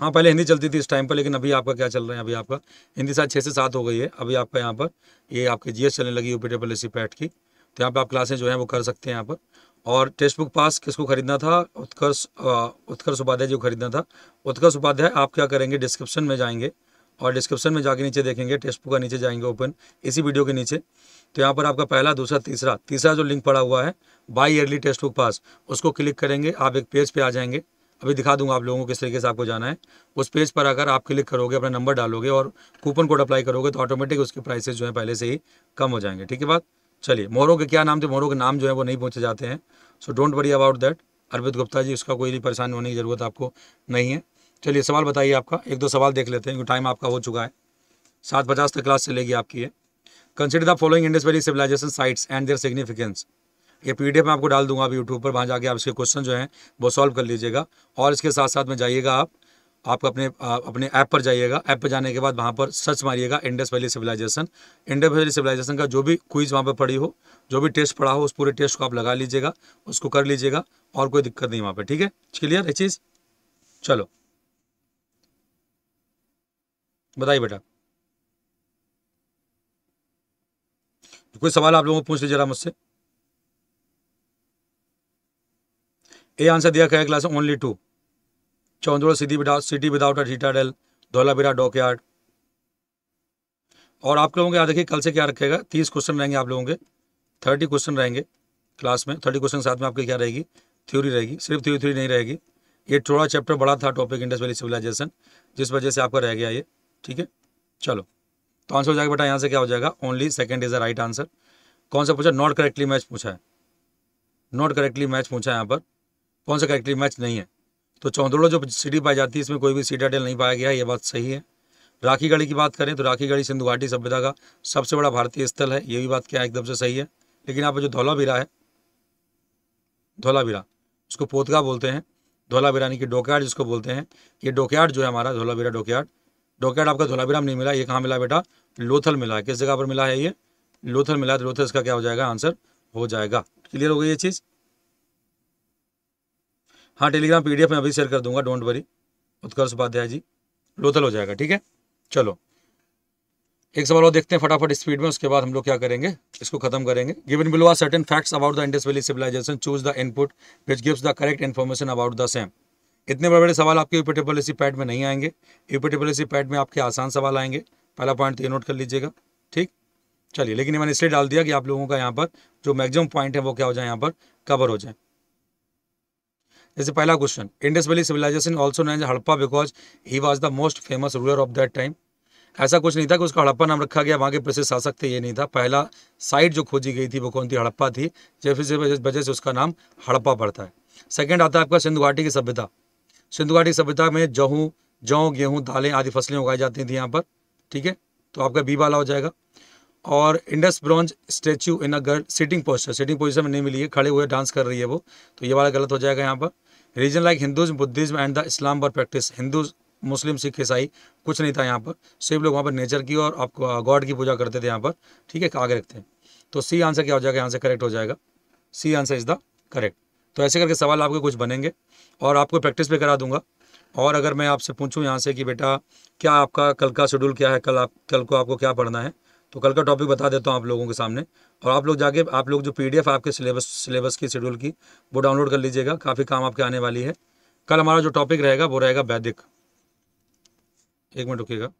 हाँ पहले हिंदी चलती थी इस टाइम पर लेकिन अभी आपका क्या चल रहा है अभी आपका हिंदी शायद छः से सात हो गई है अभी आपका यहाँ पर ये आपके जीएस चलने लगी यूपी डबल एसी पैट की तो यहाँ पर आप क्लासें जो हैं वो कर सकते हैं यहाँ पर और टेक्स्ट बुक पास किसको खरीदना था उत्कर्ष उत्कर्ष उपाध्याय जो खरीदना था उत्कर्ष उपाध्याय आप क्या करेंगे डिस्क्रिप्शन में जाएंगे और डिस्क्रिप्शन में जाके नीचे देखेंगे टेक्स्ट बुक का नीचे जाएंगे ओपन इसी वीडियो के नीचे तो यहाँ पर आपका पहला दूसरा तीसरा तीसरा जो लिंक पड़ा हुआ है बाई ईयरली टेक्स्ट बुक पास उसको क्लिक करेंगे आप एक पेज पे आ जाएंगे अभी दिखा दूंगा आप लोगों को किस तरीके से आपको जाना है उस पेज पर अगर आप क्लिक करोगे अपना नंबर डालोगे और कूपन कोड अप्लाई करोगे तो ऑटोमेटिक उसके प्राइसेज जो है पहले से ही कम हो जाएंगे ठीक है बात चलिए मोरों के क्या नाम थे मोरों के नाम जो है वो नहीं पूछे जाते हैं so don't worry about that Arvind Gupta ji उसका कोई भी परेशान होने की ज़रूरत आपको नहीं है चलिए सवाल बताइए आपका एक दो सवाल देख लेते हैं क्योंकि टाइम आपका हो चुका है सात पचास तक क्लास चलेगी आपकी ये consider the following Indus valley civilisation sites and their significance ये पीडीएफ में आपको डाल दूंगा आप यूट्यूब पर वहाँ जाके आप इसके क्वेश्चन जो हैं वो सॉल्व कर लीजिएगा और इसके साथ साथ में जाइएगा आप आप अपने अपने ऐप पर जाइएगा ऐप पर जाने के बाद वहाँ पर सर्च मारिएगा Indus valley civilisation Indus valley civilisation का जो भी क्विज वहाँ पर पड़ी हो जो भी टेस्ट पढ़ा हो उस पूरे टेस्ट को आप लगा लीजिएगा उसको कर लीजिएगा और कोई दिक्कत नहीं वहाँ पर ठीक है क्लियर है चीज़ चलो बताइए बेटा तो कोई सवाल आप लोगों को पूछ लीजिए जरा मुझसे ए आंसर दिया क्या class only two Chanhudaro city without city without citadel Dholavira dock yard और आप लोगों के याद देखिए कल से क्या रखेगा तीस क्वेश्चन रहेंगे आप लोगों के थर्टी क्वेश्चन रहेंगे क्लास में थर्टी क्वेश्चन साथ में आपकी क्या रहेगी थ्योरी रहेगी सिर्फ थ्योरी थ्योरी नहीं रहेगी ये थोड़ा चैप्टर बड़ा था टॉपिक इंडस वैली सिविलाइजेशन जिस वजह से आपका रह गया ये ठीक है चलो तो आंसर हो जाएगा बेटा यहाँ से क्या हो जाएगा only second is the right answer कौन सा पूछा नॉट करेक्टली मैच पूछा है नॉट करेक्टली मैच पूछा है यहाँ पर कौन सा करेक्टली मैच नहीं है तो चौंदोड़ा जो सिटी पाई जाती है इसमें कोई भी डेल नहीं पाया गया ये बात सही है राखी गढ़ी की बात करें तो राखी गढ़ी सिंधु घाटी सभ्यता का सबसे बड़ा भारतीय स्थल है ये भी बात क्या एकदम से सही है लेकिन यहाँ पर जो धौलावीरा है धौलावीरा उसको पोतगा बोलते हैं धौलावीरा यानी की डोकयार्ड जिसको बोलते हैं ये डोकयाड जो है हमारा धौलावीरा डोकयाड़ डॉकेट आपका धोलाभिराम नहीं मिला ये कहाँ मिला बेटा लोथल मिला है किस जगह पर मिला है ये लोथल मिला है तो लोथल इसका क्या हो जाएगा आंसर हो जाएगा क्लियर हो गई ये चीज़ हाँ टेलीग्राम पीडीएफ में अभी शेयर कर दूंगा डोंट वरी उत्कर्ष उपाध्याय जी लोथल हो जाएगा ठीक है चलो एक सवाल और देखते हैं फटाफट स्पीड में उसके बाद हम लोग क्या करेंगे इसको खत्म करेंगे given below are certain facts about the Indus valley civilisation choose the input which gives the correct information about the same इतने बड़े बड़े सवाल आपके यूपी टेबल एसी पैड में नहीं आएंगे यूपी टेबल एसी पैड में आपके आसान सवाल आएंगे पहला पॉइंट तो ये नोट कर लीजिएगा ठीक चलिए लेकिन मैंने इसलिए डाल दिया कि आप लोगों का यहाँ पर जो मैक्सिमम पॉइंट है वो क्या हो जाए यहाँ पर कवर हो जाए जैसे पहला question Indus valley civilisation also names Harappa because he was the most famous ruler of that time ऐसा कुछ नहीं था कि उसका हड़प्पा नाम रखा गया वहाँ के प्रसिद्ध शासक थे ये नहीं था पहला साइट जो खोजी गई थी वो कौन थी हड़प्पा थी जैसे वजह से उसका नाम हड़प्पा पड़ता है सेकेंड आता है आपका सिंधु घाटी की सभ्यता सिंधु घाटी सभ्यता में जहू जौ गेहूँ दालें आदि फसलें उगाई जाती थी यहाँ पर ठीक है तो आपका बी वाला हो जाएगा और Indus bronze statue in a girl sitting posture sitting position में नहीं मिली है खड़े हुए डांस कर रही है वो तो ये वाला गलत हो जाएगा यहाँ पर region like Hinduism Buddhism and the Islam पर प्रैक्टिस हिंदू मुस्लिम सिख ईसाई कुछ नहीं था यहाँ पर सिर्फ लोग वहाँ पर नेचर की और आपको गॉड की पूजा करते थे यहाँ पर ठीक है आगे रखते हैं तो सी आंसर क्या हो जाएगा यहाँ से करेक्ट हो जाएगा C answer is the correct तो ऐसे करके सवाल आपके कुछ बनेंगे और आपको प्रैक्टिस भी करा दूंगा और अगर मैं आपसे पूछूं यहाँ से कि बेटा क्या आपका कल का शेड्यूल क्या है कल आप कल को आपको क्या पढ़ना है तो कल का टॉपिक बता देता हूँ आप लोगों के सामने और आप लोग जाके आप लोग जो पीडीएफ आपके सिलेबस सिलेबस की शेड्यूल की वो डाउनलोड कर लीजिएगा काफ़ी काम आपके आने वाली है कल हमारा जो टॉपिक रहेगा वो रहेगा वैदिक एक मिनट रुकेगा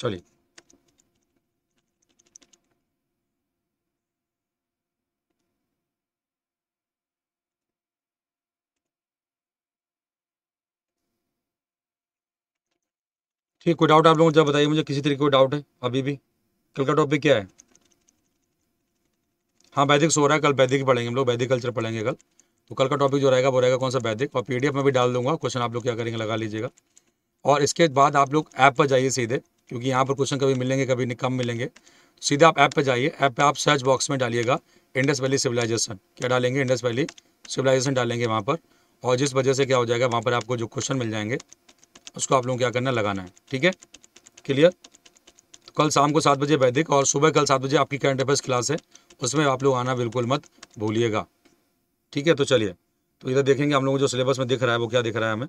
चलिए ठीक कोई डाउट आप लोगों को जब बताइए मुझे किसी तरीके का डाउट है अभी भी कल का टॉपिक क्या है हाँ वैदिक सो रहा है कल वैदिक पढ़ेंगे हम लोग वैदिक कल्चर पढ़ेंगे कल तो कल का टॉपिक जो रहेगा वो रहेगा कौन सा वैदिक और पीडीएफ में भी डाल दूंगा क्वेश्चन आप लोग क्या करेंगे लगा लीजिएगा और इसके बाद आप लोग ऐप पर जाइए सीधे क्योंकि यहाँ पर क्वेश्चन कभी मिलेंगे कभी कम मिलेंगे सीधा आप ऐप पर जाइए ऐप पर आप सर्च बॉक्स में डालिएगा इंडस वैली सिविलाइजेशन क्या डालेंगे इंडस वैली सिविलाइजेशन डालेंगे वहाँ पर और जिस वजह से क्या हो जाएगा वहाँ पर आपको जो क्वेश्चन मिल जाएंगे उसको आप लोगों क्या करना लगाना है ठीक है क्लियर तो कल शाम को सात बजे वैदिक और सुबह कल सात बजे आपकी करंट अफेयर्स क्लास है उसमें आप लोग आना बिल्कुल मत भूलिएगा ठीक है तो चलिए तो इधर देखेंगे हम लोग जो सिलेबस में दिख रहा है वो क्या दिख रहा है हमें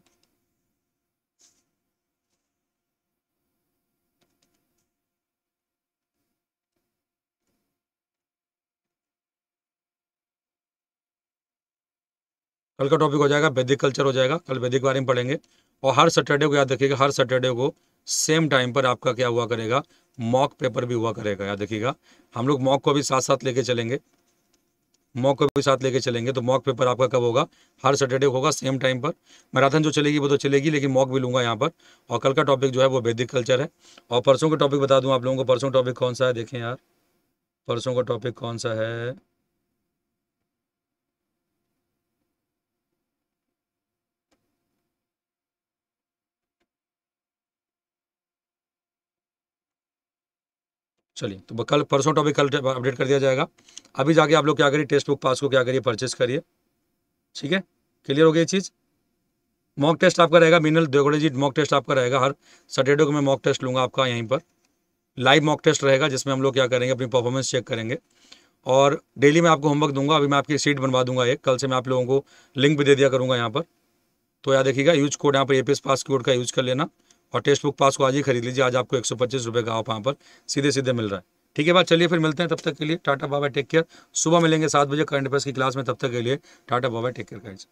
कल का टॉपिक हो जाएगा वैदिक कल्चर हो जाएगा कल वैदिक बारे में पढ़ेंगे और हर सैटरडे को याद रखिएगा हर सैटरडे को सेम टाइम पर आपका क्या हुआ करेगा मॉक पेपर भी हुआ करेगा याद रखिएगा हम लोग मॉक को भी साथ साथ लेके चलेंगे मॉक को भी साथ लेके चलेंगे तो मॉक पेपर आपका कब होगा हर सैटरडे होगा सेम टाइम पर मैराथन जो चलेगी वो तो चलेगी लेकिन मॉक भी लूँगा यहाँ पर और कल का टॉपिक जो है वो वैदिक कल्चर है और परसों का टॉपिक बता दूँ आप लोगों को परसों टॉपिक कौन सा है देखें यार परसों का टॉपिक कौन सा है चलिए तो कल परसों टॉपिक कल अपडेट कर दिया जाएगा अभी जाके आप लोग क्या करिए टेस्ट बुक पास को क्या करिए परचेस करिए ठीक है क्लियर हो गई चीज़ मॉक टेस्ट आपका रहेगा मिनल देवगड़े जी मॉक टेस्ट आपका रहेगा हर सैटरडे को मैं मॉक टेस्ट लूँगा आपका यहीं पर लाइव मॉक टेस्ट रहेगा जिसमें हम लोग क्या करेंगे अपनी परफॉर्मेंस चेक करेंगे और डेली मैं आपको होमवर्क दूंगा अभी मैं आपकी सीट बनवा दूंगा एक कल से मैं आप लोगों को लिंक भी दे दिया करूँगा यहाँ पर तो याद देखिएगा यूज कोड यहाँ पर ए पास कोड का यूज कर लेना और टेस्ट बुक पास को आज ही खरीद लीजिए आज आपको एक सौ पच्चीस रुपये का आप वहाँ पर सीधे सीधे मिल रहा है ठीक है बात चलिए फिर मिलते हैं तब तक के लिए टाटा बाबा टेक केयर सुबह मिलेंगे सात बजे करंट अफेयर्स की क्लास में तब तक के लिए टाटा बाबा टेक केयर गाइज